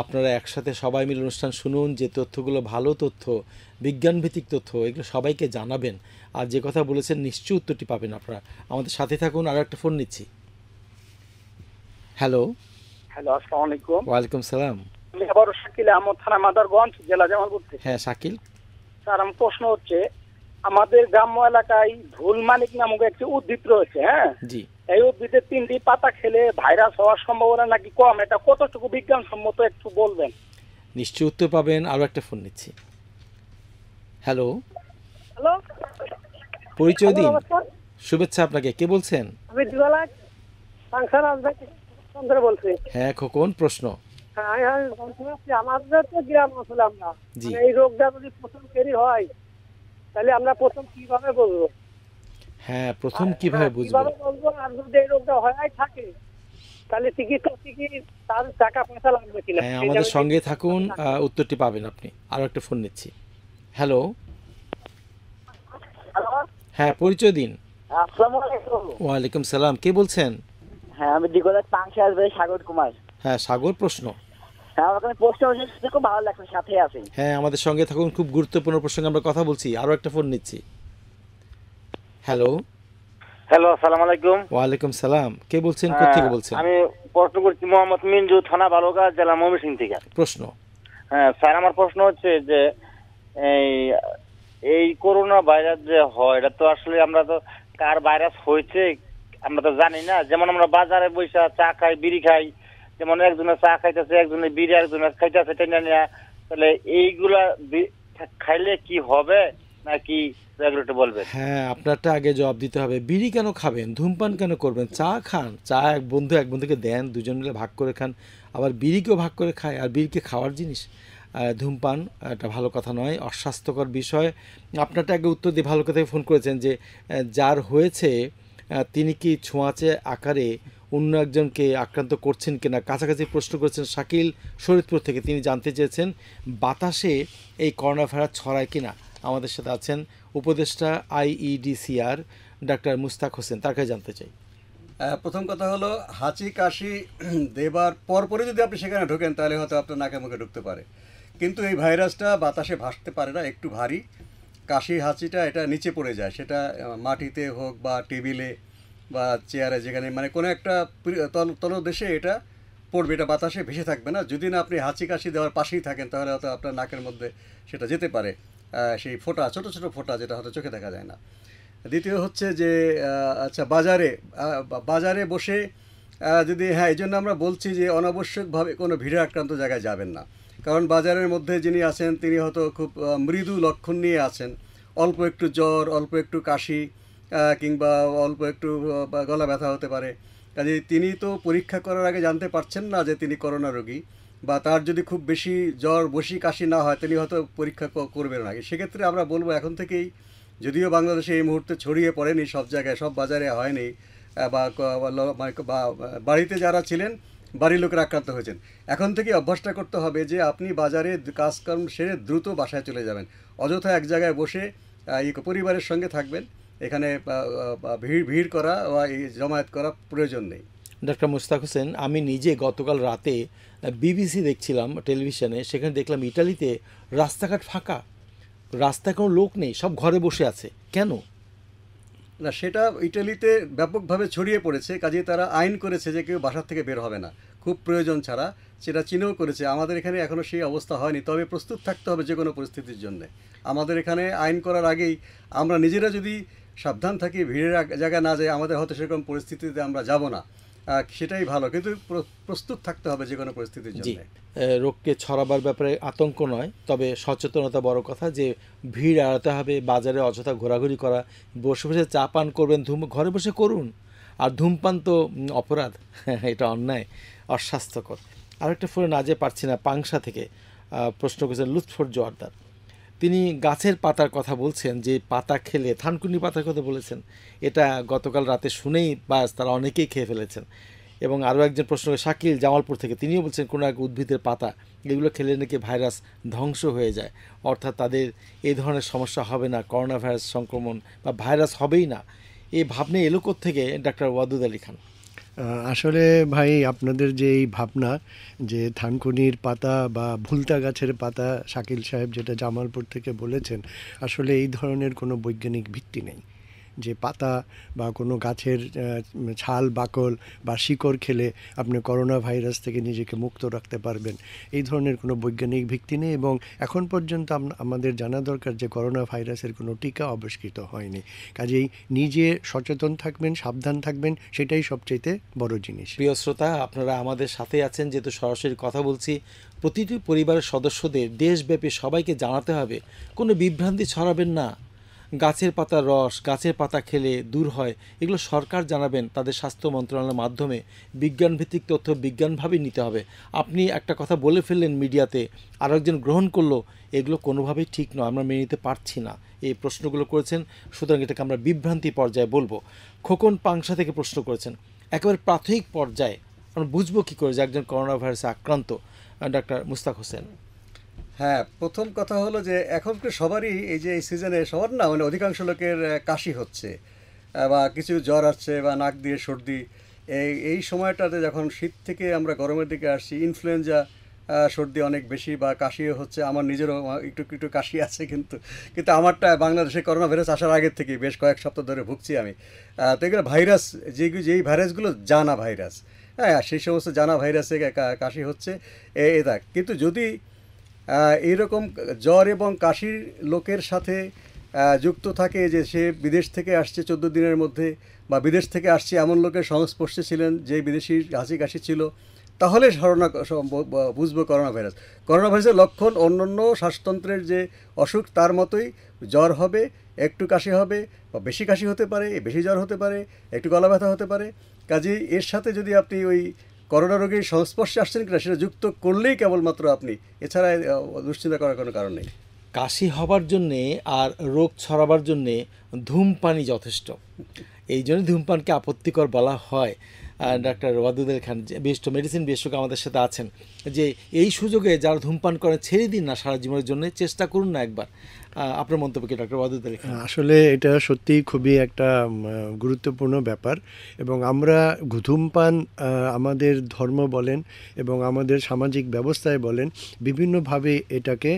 B: আপনারা একসাথে সবাই মিলে অনুষ্ঠান শুনুন যে তথ্যগুলো ভালো তথ্য বিজ্ঞানভিত্তিক তথ্য এগুলো সবাইকে জানাবেন আর যে কথা বলেছেন নিশ্চয়ই উত্তরটি পাবেন আপনারা আমাদের সাথে থাকুন আর একটা ফোন নিচ্ছি হ্যালো
D: হ্যালো আসসালামু আলাইকুম
B: ওয়ালাইকুম সালাম
D: আমি আবার শাকিল আহমদ থানা মাদারগঞ্জ জেলা জামালপুর থেকে হ্যাঁ শাকিল স্যার আমার প্রশ্ন হচ্ছে আমাদের গ্রাম্য এলাকায় ধুলমানিক নামক একটি উদ্ভিদ রয়েছে হ্যাঁ জি এই উদ্ভিদের তিনটি পাতা খেলে ভাইরাস হওয়ার সম্ভাবনা নাকি কম এটা কতটুকু বিজ্ঞানসম্মত একটু বলবেন
B: নিশ্চয়ই উত্তর পাবেন আরো একটা ফোন নিচ্ছি হ্যালো হ্যালো পরিচয় দিন শুভেচ্ছা আপনাকে কে বলছেন
D: আমি দিবালা সাংসার চন্দ্র বলছি
B: হ্যাঁ খোকন প্রশ্ন
D: হ্যাঁ, হ্যাঁ, আমাদের তো গ্রাম আসলে আমরা মানে এই রোগটা যদি প্রথম কেরি হয় তাহলে আমরা প্রথম কিভাবে বলবো
B: হ্যাঁ প্রথম কিভাবে বুঝবো
D: বলবো আর যদি এই রোগটা হয় থাকে তাহলে চিকিৎসা কি তার টাকা পয়সা লাগবে কিনা হ্যাঁ আমাদের সঙ্গে থাকুন
B: উত্তরটি পাবেন আপনি আরো একটা ফোন নিচ্ছি হ্যালো হ্যাঁ পরিচয় দিন
D: আসসালামু আলাইকুম
B: ওয়া আলাইকুম সালাম কে বলছেন
D: হ্যাঁ আমি দিগদার পাংশে আসবে সাগর কুমার
B: হ্যাঁ সাগর প্রশ্ন
D: হ্যাঁ আমার প্রশ্ন খুব ভালো লাগছে সাথে আছেন
B: হ্যাঁ আমাদের সঙ্গে থাকুন খুব গুরুত্বপূর্ণ প্রসঙ্গে আমরা কথা বলছি আরো একটা ফোন নিচ্ছি হ্যালো
D: হ্যালো আসসালাম আলাইকুম
B: ওয়ালাইকুম সালাম কে বলছেন হ্যাঁ, কোথা থেকে বলছেন আমি
D: প্রশ্ন করছি মোহাম্মদ মিনজু থানা বালুগা জেলা ময়মনসিং থেকে প্রশ্ন হ্যাঁ স্যার আমার প্রশ্ন হচ্ছে যে এই এই করোনা ভাইরাস যে হয় এটা তো আসলে আমরা তো কার ভাইরাস হয়েছে আমরা তো জানি না যেমন আমরা বাজারে বৈশা চা খাই বিড়ি খাই যেমন একজনে চা খাইতেছে একজনে বিড়ি একজনে খাইতেছে টেনে নেয়া তাহলে এইগুলা খাইলে কি হবে নাকি একটু বলবেন
B: হ্যাঁ আপনারটা আগে জবাব দিতে হবে বিড়ি কেন খাবেন ধূমপান কেন করবেন চা খান চা এক বন্ধু এক বন্ধুকে দেন দুজন মিলে ভাগ করে খান আবার বিড়িকেও ভাগ করে খায় আর বিড়িকে খাওয়ার জিনিস ধূমপান একটা ভালো কথা নয় অস্বাস্থ্যকর বিষয় আপনারটা আগে উত্তর দিয়ে ভালো কথায় ফোন করেছেন যে যার হয়েছে তিনি কি ছোঁয়াচে আকারে অন্য একজনকে আক্রান্ত করছেন কিনা কাছাকাছি প্রশ্ন করেছেন শাকিল শরীদপুর থেকে তিনি জানতে চেয়েছেন বাতাসে এই করোনা ভাইরাস ছড়ায় কিনা আমাদের সাথে আছেন উপদেষ্টা আইইডিসিআর ডাক্তার মুস্তাক হোসেন তার কাছে জানতে চাই
A: প্রথম কথা হলো হাঁচি কাশি [clears throat] দেবার পরপরই যদি আপনি সেখানে ঢোকেন তাহলে হয়তো আপনার নাকে মুখে ঢুকতে পারে কিন্তু এই ভাইরাসটা বাতাসে ভাসতে পারে না একটু ভারী কাশি হাঁচিটা এটা নিচে পড়ে যায় সেটা মাটিতে হোক বা টেবিলে বা চেয়ারে যেখানে মানে কোনো একটা তল তলদেশে এটা পড়বে এটা বাতাসে ভেসে থাকবে না যদি না আপনি হাঁচি কাশি দেওয়ার পাশেই থাকেন তাহলে হয়তো আপনার নাকের মধ্যে সেটা যেতে পারে সেই ফোঁটা ছোট ছোট ফোঁটা যেটা হয়তো চোখে দেখা যায় না দ্বিতীয় হচ্ছে যে আচ্ছা বাজারে বাজারে বসে যদি হ্যাঁ এই জন্য আমরা বলছি যে অনাবশ্যকভাবে কোনো ভিড়ে আক্রান্ত জায়গায় যাবেন না কারণ বাজারের মধ্যে যিনি আছেন তিনি হয়তো খুব মৃদু লক্ষণ নিয়ে আছেন অল্প একটু জ্বর অল্প একটু কাশি কিংবা অল্প একটু গলা ব্যথা হতে পারে কাজে তিনি তো পরীক্ষা করার আগে জানতে পারছেন না যে তিনি করোনা রোগী বা তার যদি খুব বেশি জ্বর বসি কাশি না হয় তিনি হয়তো পরীক্ষা করবেন না সেক্ষেত্রে আমরা বলবো এখন থেকেই যদিও বাংলাদেশে এই মুহূর্তে ছড়িয়ে পড়েনি সব জায়গায় সব বাজারে হয়নি বা বাড়িতে যারা ছিলেন বাড়ির লোকের আক্রান্ত হয়েছেন এখন থেকে অভ্যাসটা করতে হবে যে আপনি বাজারে কাজকর্ম সেরে দ্রুত বাসায় চলে যাবেন অযথা এক জায়গায় বসে পরিবারের সঙ্গে থাকবেন এখানে ভিড় ভিড় করা বা জমায়েত করা প্রয়োজন নেই
B: ডাক্তার মুস্তাক হোসেন আমি নিজে গতকাল রাতে বিবিসি দেখছিলাম টেলিভিশনে সেখানে দেখলাম ইটালিতে রাস্তাঘাট ফাঁকা রাস্তায় কোনো লোক নেই সব ঘরে বসে আছে কেন
A: না সেটা ইটালিতে ব্যাপকভাবে ছড়িয়ে পড়েছে কাজে তারা আইন করেছে যে কেউ বাসার থেকে বের হবে না খুব প্রয়োজন ছাড়া সেটা চিনেও করেছে আমাদের এখানে এখনও সেই অবস্থা হয়নি তবে প্রস্তুত থাকতে হবে যে কোনো পরিস্থিতির জন্য আমাদের এখানে আইন করার আগেই আমরা নিজেরা যদি সাবধান থাকি ভিড়ের জায়গায় না যাই আমাদের হয়তো সেরকম পরিস্থিতিতে আমরা যাব না সেটাই ভালো কিন্তু প্রস্তুত থাকতে হবে যে কোনো পরিস্থিতির জন্য
B: রোগকে ছড়াবার ব্যাপারে আতঙ্ক নয় তবে সচেতনতা বড় কথা যে ভিড় এড়াতে হবে বাজারে অযথা ঘোরাঘুরি করা বসে বসে চা পান করবেন ধূম ঘরে বসে করুন আর ধূমপান তো অপরাধ [laughs] এটা অন্যায় অস্বাস্থ্যকর আরেকটা ফোনে না যে পারছি না পাংসা থেকে প্রশ্ন করেছেন লুৎফর জোয়ারদার তিনি গাছের পাতার কথা বলছেন যে পাতা খেলে থানকুনি পাতার কথা বলেছেন এটা গতকাল রাতে শুনেই বাস তারা অনেকেই খেয়ে ফেলেছেন এবং আরও একজন প্রশ্ন শাকিল জামালপুর থেকে তিনিও বলছেন কোনো এক উদ্ভিদের পাতা এগুলো খেলে নাকি ভাইরাস ধ্বংস হয়ে যায় অর্থাৎ তাদের এই ধরনের সমস্যা হবে না করোনা ভাইরাস সংক্রমণ বা ভাইরাস হবেই না এই ভাবনা এলো থেকে ডাক্তার ওয়াদুদ
C: আলী খান আসলে ভাই আপনাদের যে এই ভাবনা যে থানকুনির পাতা বা ভুলতা গাছের পাতা শাকিল সাহেব যেটা জামালপুর থেকে বলেছেন আসলে এই ধরনের কোনো বৈজ্ঞানিক ভিত্তি নেই যে পাতা বা কোনো গাছের ছাল বাকল বা শিকড় খেলে আপনি করোনা ভাইরাস থেকে নিজেকে মুক্ত রাখতে পারবেন এই ধরনের কোনো বৈজ্ঞানিক ভিত্তি নেই এবং এখন পর্যন্ত আমাদের জানা দরকার যে করোনা ভাইরাসের কোনো টিকা আবিষ্কৃত হয়নি কাজেই নিজে সচেতন থাকবেন সাবধান থাকবেন সেটাই সবচেয়ে বড় জিনিস
B: প্রিয় শ্রোতা আপনারা আমাদের সাথে আছেন যেহেতু সরাসরি কথা বলছি প্রতিটি পরিবারের সদস্যদের দেশব্যাপী সবাইকে জানাতে হবে কোনো বিভ্রান্তি ছড়াবেন না গাছের পাতার রস গাছের পাতা খেলে দূর হয় এগুলো সরকার জানাবেন তাদের স্বাস্থ্য মন্ত্রণালয়ের মাধ্যমে বিজ্ঞানভিত্তিক তথ্য বিজ্ঞানভাবেই নিতে হবে আপনি একটা কথা বলে ফেললেন মিডিয়াতে আরেকজন গ্রহণ করলো এগুলো কোনোভাবেই ঠিক নয় আমরা মেনে নিতে পারছি না এই প্রশ্নগুলো করেছেন সুতরাং এটাকে আমরা বিভ্রান্তি পর্যায়ে বলবো খোকন পাংসা থেকে প্রশ্ন করেছেন একেবারে প্রাথমিক পর্যায়ে আমরা বুঝবো কী করে যে একজন করোনা ভাইরাসে আক্রান্ত
A: ডাক্তার মুস্তাক হোসেন হ্যাঁ প্রথম কথা হলো যে এখন তো সবারই এই যে এই সিজনে সবার না মানে অধিকাংশ লোকের কাশি হচ্ছে বা কিছু জ্বর আসছে বা নাক দিয়ে সর্দি এই এই সময়টাতে যখন শীত থেকে আমরা গরমের দিকে আসছি ইনফ্লুয়েঞ্জা সর্দি অনেক বেশি বা কাশিও হচ্ছে আমার নিজেরও একটু একটু কাশি আছে কিন্তু কিন্তু আমারটা বাংলাদেশে করোনা ভাইরাস আসার আগের থেকে বেশ কয়েক সপ্তাহ ধরে ভুগছি আমি তো এগুলো ভাইরাস যে যেই ভাইরাসগুলো জানা ভাইরাস হ্যাঁ সেই সমস্ত জানা ভাইরাসে কাশি হচ্ছে এ দেখ কিন্তু যদি এইরকম জ্বর এবং কাশির লোকের সাথে যুক্ত থাকে যে সে বিদেশ থেকে আসছে চোদ্দো দিনের মধ্যে বা বিদেশ থেকে আসছে এমন লোকের সংস্পর্শে ছিলেন যে বিদেশি হাসি কাশি ছিল তাহলে সরোনা বুঝবো করোনা ভাইরাস করোনা ভাইরাসের লক্ষণ অন্য শ্বাসতন্ত্রের যে অসুখ তার মতোই জ্বর হবে একটু কাশি হবে বা বেশি কাশি হতে পারে বেশি জ্বর হতে পারে একটু গলা ব্যথা হতে পারে কাজেই এর সাথে যদি আপনি ওই করোনা রোগীর সংস্পর্শে আসছেন কিনা সেটা যুক্ত করলেই কেবলমাত্র আপনি এছাড়া দুশ্চিন্তা করার কোনো কারণ নেই
B: কাশি হবার জন্যে আর রোগ ছড়াবার জন্যে ধূমপানই যথেষ্ট এই জন্য ধূমপানকে আপত্তিকর বলা হয় ডাক্তার ওয়াদুদের খান বিশিষ্ট মেডিসিন বিশেষজ্ঞ আমাদের সাথে আছেন যে এই সুযোগে যারা ধূমপান করে ছেড়ে দিন না সারা জীবনের জন্য চেষ্টা করুন না একবার আপনার মন্তব্য কি ডক্টর ওয়াদুদ আলী
C: আসলে এটা সত্যি খুবই একটা গুরুত্বপূর্ণ ব্যাপার এবং আমরা ধূমপান আমাদের ধর্ম বলেন এবং আমাদের সামাজিক ব্যবস্থায় বলেন বিভিন্নভাবে এটাকে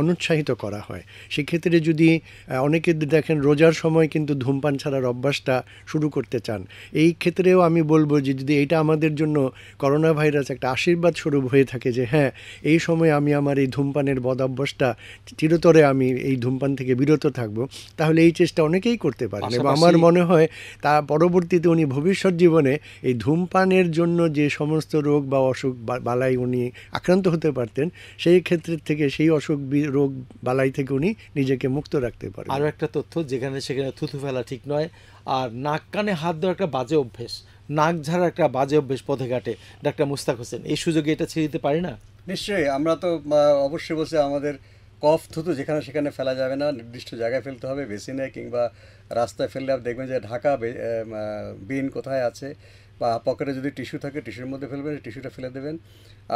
C: অনুৎসাহিত করা হয় সেক্ষেত্রে যদি অনেকে দেখেন রোজার সময় কিন্তু ধূমপান ছাড়ার অভ্যাসটা শুরু করতে চান এই ক্ষেত্রেও আমি বলবো যে যদি এটা আমাদের জন্য করোনা ভাইরাস একটা আশীর্বাদ স্বরূপ হয়ে থাকে যে হ্যাঁ এই সময় আমি আমার এই ধূমপানের বদাভ্যাসটা চিরতরে আমি এই ধূমপান থেকে বিরত থাকব তাহলে এই চেষ্টা অনেকেই করতে পারেন এবং আমার মনে হয় তা পরবর্তীতে উনি ভবিষ্যৎ জীবনে এই ধূমপানের জন্য যে সমস্ত রোগ বা অসুখ বালাই উনি আক্রান্ত হতে পারতেন সেই ক্ষেত্রের থেকে সেই অসুখ অসুখ রোগ বালাই থেকে উনি নিজেকে মুক্ত রাখতে পারে আরও
B: একটা তথ্য যেখানে সেখানে থুথু ফেলা ঠিক নয় আর নাক কানে হাত দেওয়ার একটা বাজে অভ্যেস নাক ঝাড়ার একটা বাজে অভ্যেস পথে ঘাটে ডাক্তার মুস্তাক হোসেন এই সুযোগে এটা ছেড়ে দিতে পারি না
A: নিশ্চয়ই আমরা তো অবশ্যই বসে আমাদের কফ থুতু যেখানে সেখানে ফেলা যাবে না নির্দিষ্ট জায়গায় ফেলতে হবে বেসিনে কিংবা রাস্তায় ফেললে আপনি দেখবেন যে ঢাকা বিন কোথায় আছে পকেটে যদি টিস্যু থাকে টিস্যুর মধ্যে ফেলবেন টিস্যুটা ফেলে দেবেন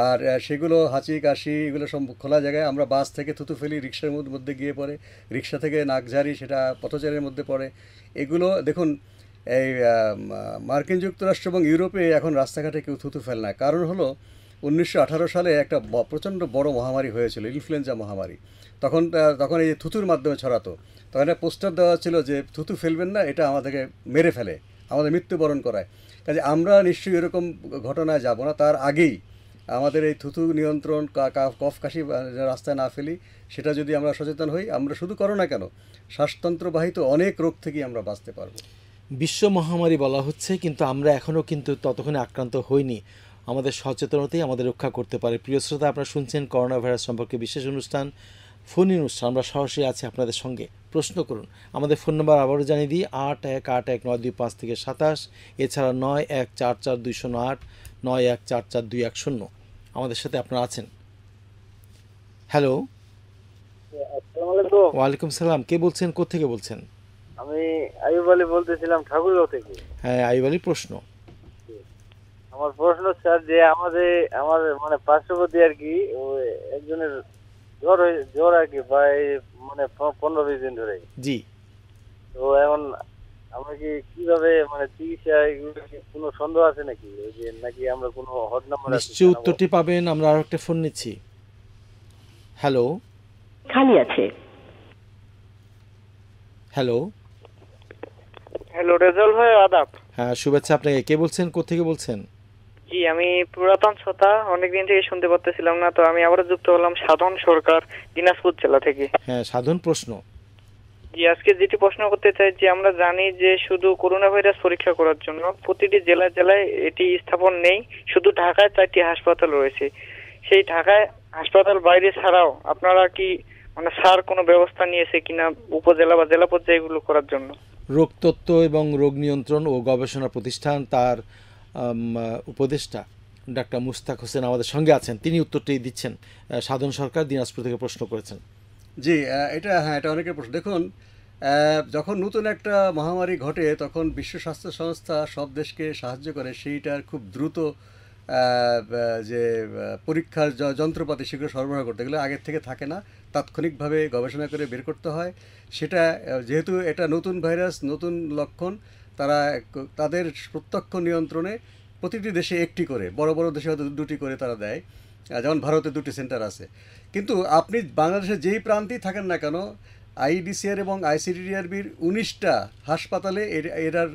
A: আর সেগুলো হাঁচি কাশি এগুলো সব খোলা জায়গায় আমরা বাস থেকে থুতু ফেলি রিক্সার মধ্যে গিয়ে পড়ে রিক্সা থেকে নাক ঝাড়ি সেটা পথচারের মধ্যে পড়ে এগুলো দেখুন এই মার্কিন যুক্তরাষ্ট্র এবং ইউরোপে এখন রাস্তাঘাটে কেউ থুতু ফেল না কারণ হলো উনিশশো সালে একটা প্রচণ্ড বড় মহামারী হয়েছিল ইনফ্লুয়েঞ্জা মহামারী তখন তখন এই থুতুর মাধ্যমে ছড়াতো তখন একটা পোস্টার দেওয়া ছিল যে থুতু ফেলবেন না এটা আমাদেরকে মেরে ফেলে আমাদের মৃত্যুবরণ করায় কাজে আমরা নিশ্চয়ই এরকম ঘটনায় যাব না তার আগেই আমাদের এই থুথু নিয়ন্ত্রণ কফ কাশি রাস্তায় না ফেলি সেটা যদি আমরা সচেতন হই আমরা শুধু করো না কেন শ্বাসতন্ত্রবাহিত অনেক রোগ থেকেই আমরা বাঁচতে পারবো
B: বিশ্ব মহামারী বলা হচ্ছে কিন্তু আমরা এখনও কিন্তু ততক্ষণে আক্রান্ত হইনি আমাদের সচেতনতাই আমাদের রক্ষা করতে পারে প্রিয় শ্রোতা আপনারা শুনছেন করোনা ভাইরাস সম্পর্কে বিশেষ অনুষ্ঠান ফোন অনুষ্ঠান আমরা সরাসরি আছি আপনাদের সঙ্গে প্রশ্ন করুন আমাদের ফোন নম্বর আবারও জানিয়ে দিই আট এক আট এক নয় দুই পাঁচ থেকে সাতাশ এছাড়া নয় এক চার চার দুই শূন্য আট নয় এক চার চার দুই এক শূন্য আমাদের সাথে আপনারা আছেন হ্যালো ওয়ালাইকুম সালাম কে বলছেন থেকে বলছেন
D: আমি আইব আলী বলতেছিলাম ঠাকুরগাঁও থেকে
B: হ্যাঁ আইব আলী প্রশ্ন
D: আমার প্রশ্ন স্যার যে আমাদের আমার মানে পার্শ্ববর্তী আর কি একজনের জ্বর জ্বর আর কি প্রায় মানে পনেরো বিশ দিন ধরে জি তো এখন আমরা কি কিভাবে মানে চিকিৎসা কোনো সন্দেহ আছে নাকি যে নাকি আমরা কোনো হট নাম্বার নিশ্চয়ই উত্তরটি
B: পাবেন আমরা আর একটা ফোন নিচ্ছি হ্যালো খালি আছে হ্যালো
D: হ্যালো রেজাল ভাই আদাব
B: হ্যাঁ শুভেচ্ছা আপনাকে কে বলছেন কোথা বলছেন
D: জি আমি পুরাতন শ্রোতা অনেকদিন থেকে শুনতে পারতেছিলাম না তো আমি আবার যুক্ত হলাম সাধন সরকার দিনাজপুর জেলা থেকে
B: হ্যাঁ সাধন প্রশ্ন
D: জি আজকে যেটি প্রশ্ন করতে চাই যে আমরা জানি যে শুধু করোনা ভাইরাস পরীক্ষা করার জন্য প্রতিটি জেলা জেলায় এটি স্থাপন নেই শুধু ঢাকায় চারটি হাসপাতাল রয়েছে সেই ঢাকায় হাসপাতাল বাইরে ছাড়াও আপনারা কি মানে সার কোনো ব্যবস্থা নিয়েছে কিনা উপজেলা বা জেলা পর্যায়ে এগুলো করার জন্য
B: রোগ তত্ত্ব এবং রোগ নিয়ন্ত্রণ ও গবেষণা প্রতিষ্ঠান তার উপদেষ্টা ডাক্তার মুস্তাক হোসেন আমাদের সঙ্গে আছেন তিনি উত্তরটি দিচ্ছেন সাধন সরকার দিনাজপুর থেকে প্রশ্ন করেছেন
A: জি এটা হ্যাঁ এটা অনেকের প্রশ্ন দেখুন যখন নতুন একটা মহামারী ঘটে তখন বিশ্ব স্বাস্থ্য সংস্থা সব দেশকে সাহায্য করে সেইটার খুব দ্রুত যে পরীক্ষার যন্ত্রপাতি সেগুলো সরবরাহ করতে গেলে আগের থেকে থাকে না তাৎক্ষণিকভাবে গবেষণা করে বের করতে হয় সেটা যেহেতু এটা নতুন ভাইরাস নতুন লক্ষণ তারা তাদের প্রত্যক্ষ নিয়ন্ত্রণে প্রতিটি দেশে একটি করে বড় বড় দেশে হয়তো দুটি করে তারা দেয় যেমন ভারতে দুটি সেন্টার আছে কিন্তু আপনি বাংলাদেশে যেই প্রান্তেই থাকেন না কেন আইডিসিআর এবং আইসিডিডিআরবির উনিশটা হাসপাতালে এরার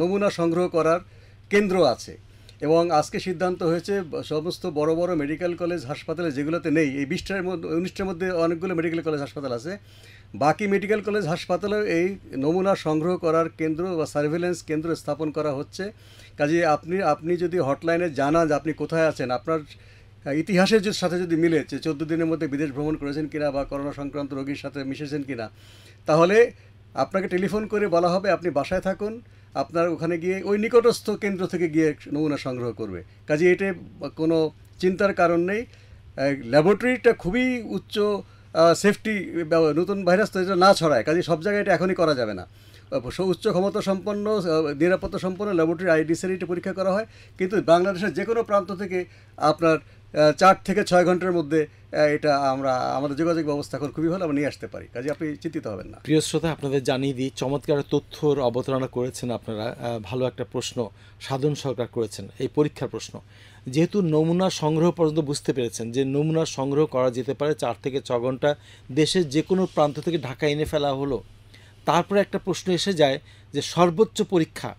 A: নমুনা সংগ্রহ করার কেন্দ্র আছে এবং আজকে সিদ্ধান্ত হয়েছে সমস্ত বড় বড় মেডিকেল কলেজ হাসপাতালে যেগুলোতে নেই এই বিশটার মধ্যে উনিশটার মধ্যে অনেকগুলো মেডিকেল কলেজ হাসপাতাল আছে বাকি মেডিকেল কলেজ হাসপাতালেও এই নমুনা সংগ্রহ করার কেন্দ্র বা সার্ভিলেন্স কেন্দ্র স্থাপন করা হচ্ছে কাজে আপনি আপনি যদি হটলাইনে জানান যে আপনি কোথায় আছেন আপনার ইতিহাসের সাথে যদি মিলে যে চোদ্দ দিনের মধ্যে বিদেশ ভ্রমণ করেছেন কিনা বা করোনা সংক্রান্ত রোগীর সাথে মিশেছেন কিনা তাহলে আপনাকে টেলিফোন করে বলা হবে আপনি বাসায় থাকুন আপনার ওখানে গিয়ে ওই নিকটস্থ কেন্দ্র থেকে গিয়ে নমুনা সংগ্রহ করবে কাজে এটা কোনো চিন্তার কারণ নেই ল্যাবরেটরিটা খুবই উচ্চ সেফটি নতুন ভাইরাস তো না ছড়ায় কাজে সব জায়গায় এটা এখনই করা যাবে না উচ্চ ক্ষমতা সম্পন্ন নিরাপত্তা সম্পন্ন ল্যাবরেটরি আইডিসের এটা পরীক্ষা করা হয় কিন্তু বাংলাদেশের যে কোনো প্রান্ত থেকে আপনার চার থেকে ছয় ঘন্টার মধ্যে এটা আমরা আমাদের যোগাযোগ ব্যবস্থা এখন খুবই ভালো আমরা নিয়ে আসতে পারি কাজে আপনি চিন্তিত হবেন না
E: প্রিয়
B: শ্রোতা আপনাদের জানিয়ে দিই চমৎকার তথ্যর অবতারণা করেছেন আপনারা ভালো একটা প্রশ্ন সাধন সরকার করেছেন এই পরীক্ষার প্রশ্ন যেহেতু নমুনা সংগ্রহ পর্যন্ত বুঝতে পেরেছেন যে নমুনা সংগ্রহ করা যেতে পারে চার থেকে ছ ঘন্টা দেশের যে কোনো প্রান্ত থেকে ঢাকা এনে ফেলা হলো তারপরে একটা প্রশ্ন এসে যায় যে সর্বোচ্চ পরীক্ষা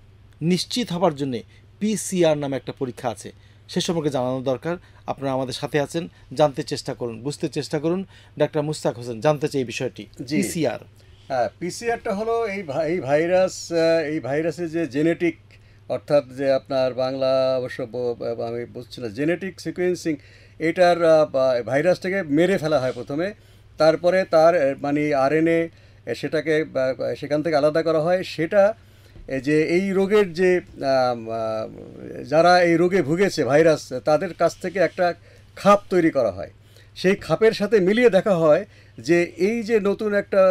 B: নিশ্চিত হবার জন্যে পিসিআর নামে একটা পরীক্ষা আছে সে সম্পর্কে জানানো দরকার আপনারা আমাদের সাথে আছেন জানতে চেষ্টা করুন বুঝতে চেষ্টা করুন ডাক্তার মুস্তাক হোসেন জানতে চাই এই বিষয়টি পিসিআর হ্যাঁ
A: পিসিআরটা হলো এই এই ভাইরাস এই ভাইরাসের যে জেনেটিক অর্থাৎ যে আপনার বাংলা অবশ্য আমি বুঝছি না জেনেটিক সিকোয়েন্সিং এটার ভাইরাসটাকে মেরে ফেলা হয় প্রথমে তারপরে তার মানে আরএনএ সেটাকে সেখান থেকে আলাদা করা হয় সেটা যে এই রোগের যে যারা এই রোগে ভুগেছে ভাইরাস তাদের কাছ থেকে একটা খাপ তৈরি করা হয় সেই খাপের সাথে মিলিয়ে দেখা হয় যে এই যে নতুন একটা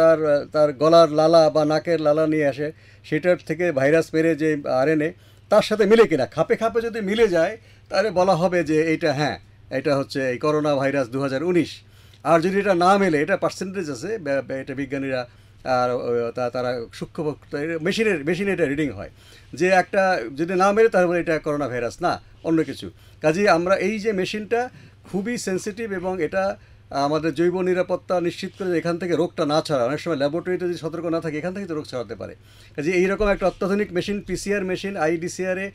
A: তার তার গলার লালা বা নাকের লালা নিয়ে আসে সেটার থেকে ভাইরাস পেরে যে এনে তার সাথে মিলে কিনা খাপে খাপে যদি মিলে যায় তাহলে বলা হবে যে এইটা হ্যাঁ এটা হচ্ছে এই করোনা ভাইরাস দু আর যদি এটা না মেলে এটা পার্সেন্টেজ আছে এটা বিজ্ঞানীরা আর তারা সূক্ষ্ম মেশিনের মেশিনে এটা রিডিং হয় যে একটা যদি না মেলে তাহলে এটা করোনা ভাইরাস না অন্য কিছু কাজেই আমরা এই যে মেশিনটা খুবই সেন্সিটিভ এবং এটা আমাদের জৈব নিরাপত্তা নিশ্চিত করে এখান থেকে রোগটা না ছাড়া অনেক সময় ল্যাবরেটরিতে যদি সতর্ক না থাকে এখান থেকে তো রোগ ছড়াতে পারে কাজে এইরকম একটা অত্যাধুনিক মেশিন পিসিআর মেশিন আইডিসিআরে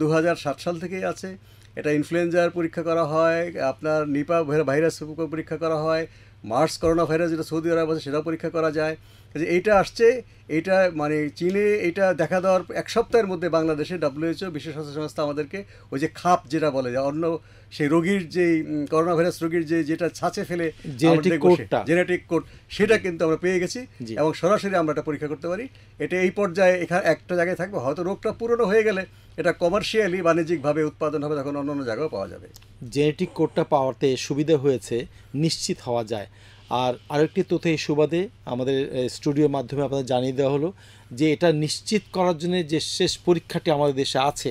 A: দু হাজার সাত সাল থেকেই আছে এটা ইনফ্লুয়েঞ্জার পরীক্ষা করা হয় আপনার নিপা ভাইরাস পরীক্ষা করা হয় মার্স করোনা ভাইরাস যেটা সৌদি আরব আছে সেটাও পরীক্ষা করা যায় কাজে এইটা আসছে এটা মানে চীনে এটা দেখা দেওয়ার এক সপ্তাহের মধ্যে বাংলাদেশে ডাব্লিউএইচও বিশ্ব স্বাস্থ্য সংস্থা আমাদেরকে ওই যে খাপ যেটা বলে যে অন্য সেই রোগীর যে করোনা ভাইরাস রোগীর যে যেটা ছাঁচে ফেলে জেনেটিক কোড সেটা কিন্তু আমরা পেয়ে গেছি এবং সরাসরি আমরা এটা পরীক্ষা করতে পারি এটা এই পর্যায়ে এখানে একটা জায়গায় থাকবে হয়তো রোগটা পুরনো হয়ে গেলে এটা কমার্শিয়ালি বাণিজ্যিকভাবে উৎপাদন হবে তখন অন্য অন্য জায়গায় পাওয়া যাবে
B: জেনেটিক কোডটা পাওয়াতে সুবিধা হয়েছে নিশ্চিত হওয়া যায় আর আরেকটি তথ্য এই সুবাদে আমাদের স্টুডিওর মাধ্যমে আপনাদের জানিয়ে দেওয়া হলো যে এটা নিশ্চিত করার জন্য যে শেষ পরীক্ষাটি আমাদের দেশে আছে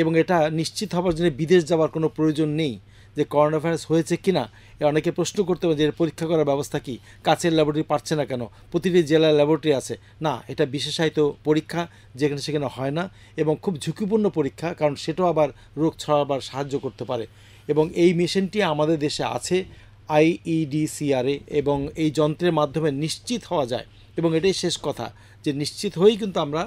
B: এবং এটা নিশ্চিত হওয়ার জন্য বিদেশ যাওয়ার কোনো প্রয়োজন নেই যে করোনা ভাইরাস হয়েছে কি না অনেকে প্রশ্ন করতে পারে যে পরীক্ষা করার ব্যবস্থা কি কাছের ল্যাবরেটরি পারছে না কেন প্রতিটি জেলার ল্যাবরেটরি আছে না এটা বিশেষায়িত পরীক্ষা যেখানে সেখানে হয় না এবং খুব ঝুঁকিপূর্ণ পরীক্ষা কারণ সেটাও আবার রোগ ছড়াবার সাহায্য করতে পারে এবং এই মেশিনটি আমাদের দেশে আছে আইইডিসিআরে এবং এই যন্ত্রের মাধ্যমে নিশ্চিত হওয়া যায় এবং এটাই শেষ কথা যে নিশ্চিত হয়েই কিন্তু আমরা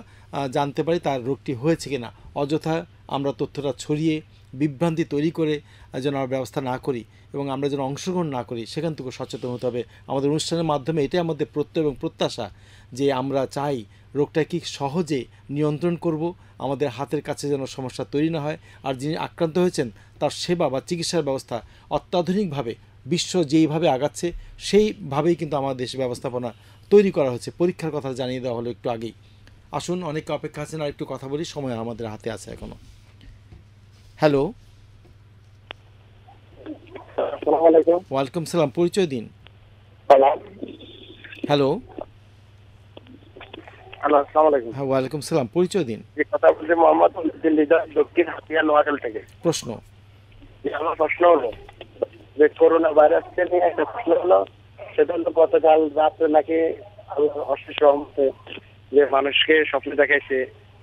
B: জানতে পারি তার রোগটি হয়েছে কিনা অযথা আমরা তথ্যটা ছড়িয়ে বিভ্রান্তি তৈরি করে যেন আমরা ব্যবস্থা না করি এবং আমরা যেন অংশগ্রহণ না করি সেখান থেকে সচেতন হতে হবে আমাদের অনুষ্ঠানের মাধ্যমে এটাই আমাদের প্রত্যয় এবং প্রত্যাশা যে আমরা চাই রোগটা কি সহজে নিয়ন্ত্রণ করব আমাদের হাতের কাছে যেন সমস্যা তৈরি না হয় আর যিনি আক্রান্ত হয়েছেন তার সেবা বা চিকিৎসার ব্যবস্থা অত্যাধুনিকভাবে বিশ্ব যেইভাবে আগাচ্ছে সেইভাবেই কিন্তু আমাদের দেশ ব্যবস্থাপনা তৈরি করা হচ্ছে পরীক্ষার কথা জানিয়ে দেওয়া হলো একটু আগেই আসুন অনেকে অপেক্ষা আছেন আর একটু কথা বলি সময় আমাদের হাতে আছে এখনো হ্যালো ওয়ালাইকুম সালাম পরিচয় দিন হ্যালো হ্যাঁ ওয়ালাইকুম সালাম পরিচয় দিন
D: কথা মোহাম্মদ দক্ষিণ হাতিয়া নোয়াখালী থেকে প্রশ্ন আমার প্রশ্ন হলো যে করোনা ভাইরাসকে নিয়ে একটা প্রশ্ন হলো সেটা হলো গতকাল রাত্রে নাকি অশেষ রহমতে যে মানুষকে স্বপ্ন দেখাইছে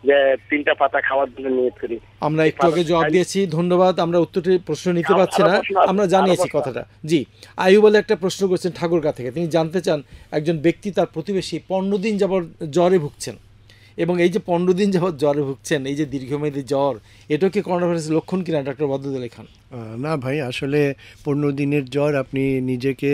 D: যে তিনটা পাতা খাওয়ার জন্য নিয়ত করি
B: আমরা একটু আগে জবাব দিয়েছি ধন্যবাদ আমরা উত্তরটি প্রশ্ন নিতে পারছি না আমরা জানিয়েছি কথাটা জি আয়ু বলে একটা প্রশ্ন করছেন ঠাকুরগা থেকে তিনি জানতে চান একজন ব্যক্তি তার প্রতিবেশী পনেরো দিন যাবার জ্বরে ভুগছেন এবং এই যে পনেরো দিন যাবৎ জ্বরে ভুগছেন এই যে দীর্ঘমেয়াদী জ্বর এটা কি
C: করোনা ভাইরাসের লক্ষণ কিনা ডাক্তার বদলে খান না ভাই আসলে পনেরো দিনের জ্বর আপনি নিজেকে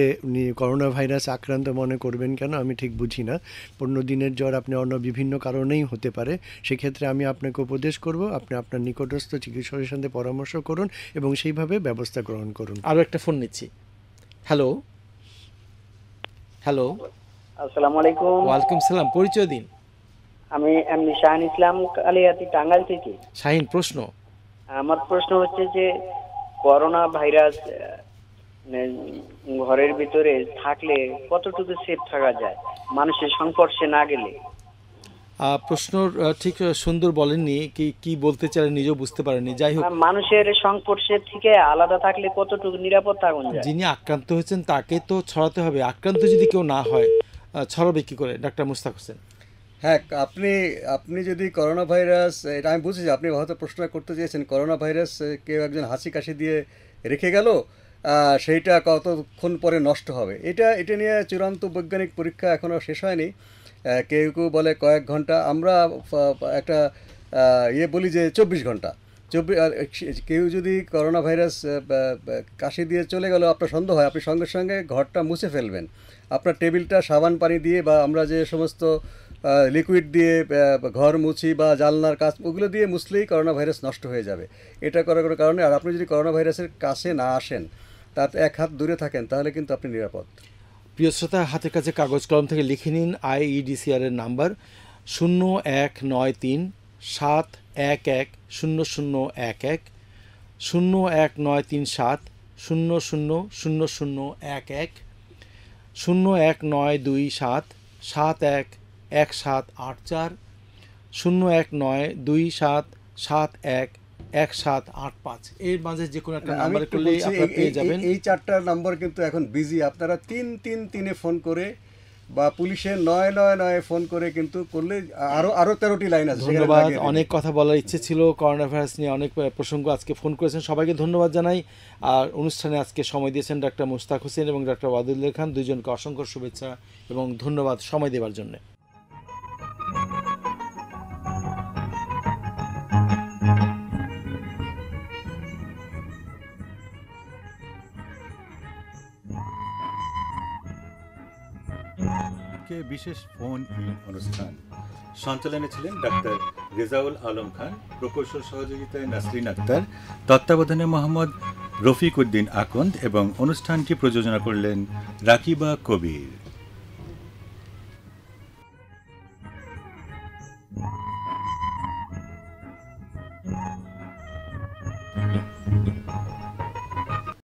C: করোনা ভাইরাস আক্রান্ত মনে করবেন কেন আমি ঠিক বুঝি না পনেরো দিনের জ্বর আপনি অন্য বিভিন্ন কারণেই হতে পারে সেক্ষেত্রে আমি আপনাকে উপদেশ করব আপনি আপনার নিকটস্থ চিকিৎসকের সাথে পরামর্শ করুন এবং সেইভাবে ব্যবস্থা গ্রহণ করুন আরও একটা ফোন নিচ্ছি হ্যালো হ্যালো
D: আসসালামু আলাইকুম
B: ওয়ালাইকুম সালাম পরিচয় দিন
D: আমি এমনি শাহিন ইসলাম কালিয়াতি টাঙ্গাইল থেকে শাহিন প্রশ্ন আমার প্রশ্ন হচ্ছে যে করোনা ভাইরাস ঘরের ভিতরে থাকলে কতটুকু সেফ থাকা যায় মানুষের সংস্পর্শে না গেলে
B: প্রশ্ন ঠিক সুন্দর বলেননি কি কি বলতে চাইলেন নিজেও বুঝতে পারেননি যাই হোক
D: মানুষের সংস্পর্শে থেকে আলাদা থাকলে কতটুকু নিরাপদ থাকুন
B: যিনি আক্রান্ত হয়েছেন তাকে তো ছড়াতে হবে আক্রান্ত যদি কেউ না হয় ছড়াবে কি করে
A: ডাক্তার মুস্তাক হোসেন হ্যাঁ আপনি আপনি যদি করোনা ভাইরাস এটা আমি বুঝেছি আপনি হয়তো প্রশ্ন করতে চেয়েছেন করোনা ভাইরাস কেউ একজন হাসি কাশি দিয়ে রেখে গেল সেইটা কতক্ষণ পরে নষ্ট হবে এটা এটা নিয়ে চূড়ান্ত বৈজ্ঞানিক পরীক্ষা এখনও শেষ হয়নি কেউ কেউ বলে কয়েক ঘন্টা আমরা একটা ইয়ে বলি যে চব্বিশ ঘন্টা চব্বিশ কেউ যদি করোনা ভাইরাস কাশি দিয়ে চলে গেল আপনার সন্দেহ হয় আপনি সঙ্গে সঙ্গে ঘরটা মুছে ফেলবেন আপনার টেবিলটা সাবান পানি দিয়ে বা আমরা যে সমস্ত লিকুইড দিয়ে ঘর মুছি বা জালনার কাজ ওগুলো দিয়ে মুছলেই করোনা ভাইরাস নষ্ট হয়ে যাবে এটা করার কোনো কারণে আর আপনি যদি করোনা ভাইরাসের কাছে না আসেন তার এক হাত দূরে থাকেন তাহলে কিন্তু আপনি নিরাপদ
B: প্রিয় শ্রোতা হাতের কাছে কাগজ কলম থেকে লিখে নিন আইইডিসিআর e এর নাম্বার শূন্য এক নয় তিন সাত এক এক শূন্য শূন্য এক এক শূন্য এক নয় তিন সাত শূন্য শূন্য শূন্য শূন্য এক এক শূন্য এক নয় দুই সাত সাত এক এক সাত আট চার শূন্য এক নয় দুই সাত সাত এক এক সাত আট পাঁচ এর মাঝে যে কোনো একটা নাম্বার করলে আপনারা পেয়ে যাবেন
A: এই চারটা নাম্বার কিন্তু এখন বিজি আপনারা তিন তিন তিনে ফোন করে বা পুলিশে নয় নয় নয় ফোন করে কিন্তু করলে আরও আরও তেরোটি লাইন আছে ধন্যবাদ অনেক
B: কথা বলার ইচ্ছে ছিল করোনা ভাইরাস নিয়ে অনেক প্রসঙ্গ আজকে ফোন করেছেন সবাইকে ধন্যবাদ জানাই আর অনুষ্ঠানে আজকে সময় দিয়েছেন ডাক্তার মুস্তাক হোসেন এবং ডাক্তার ওয়াদুল্লাহ খান দুজনকে অসংখ্য শুভেচ্ছা এবং ধন্যবাদ সময় দেওয়ার
A: জন্য থেকে বিশেষ ফোন অনুষ্ঠান সঞ্চালনে ছিলেন ডাক্তার রেজাউল আলম খান প্রকৌশল সহযোগিতায় নাসরিন আক্তার তত্ত্বাবধানে মোহাম্মদ রফিক উদ্দিন আকন্দ এবং
C: অনুষ্ঠানটি প্রযোজনা করলেন রাকিবা কবির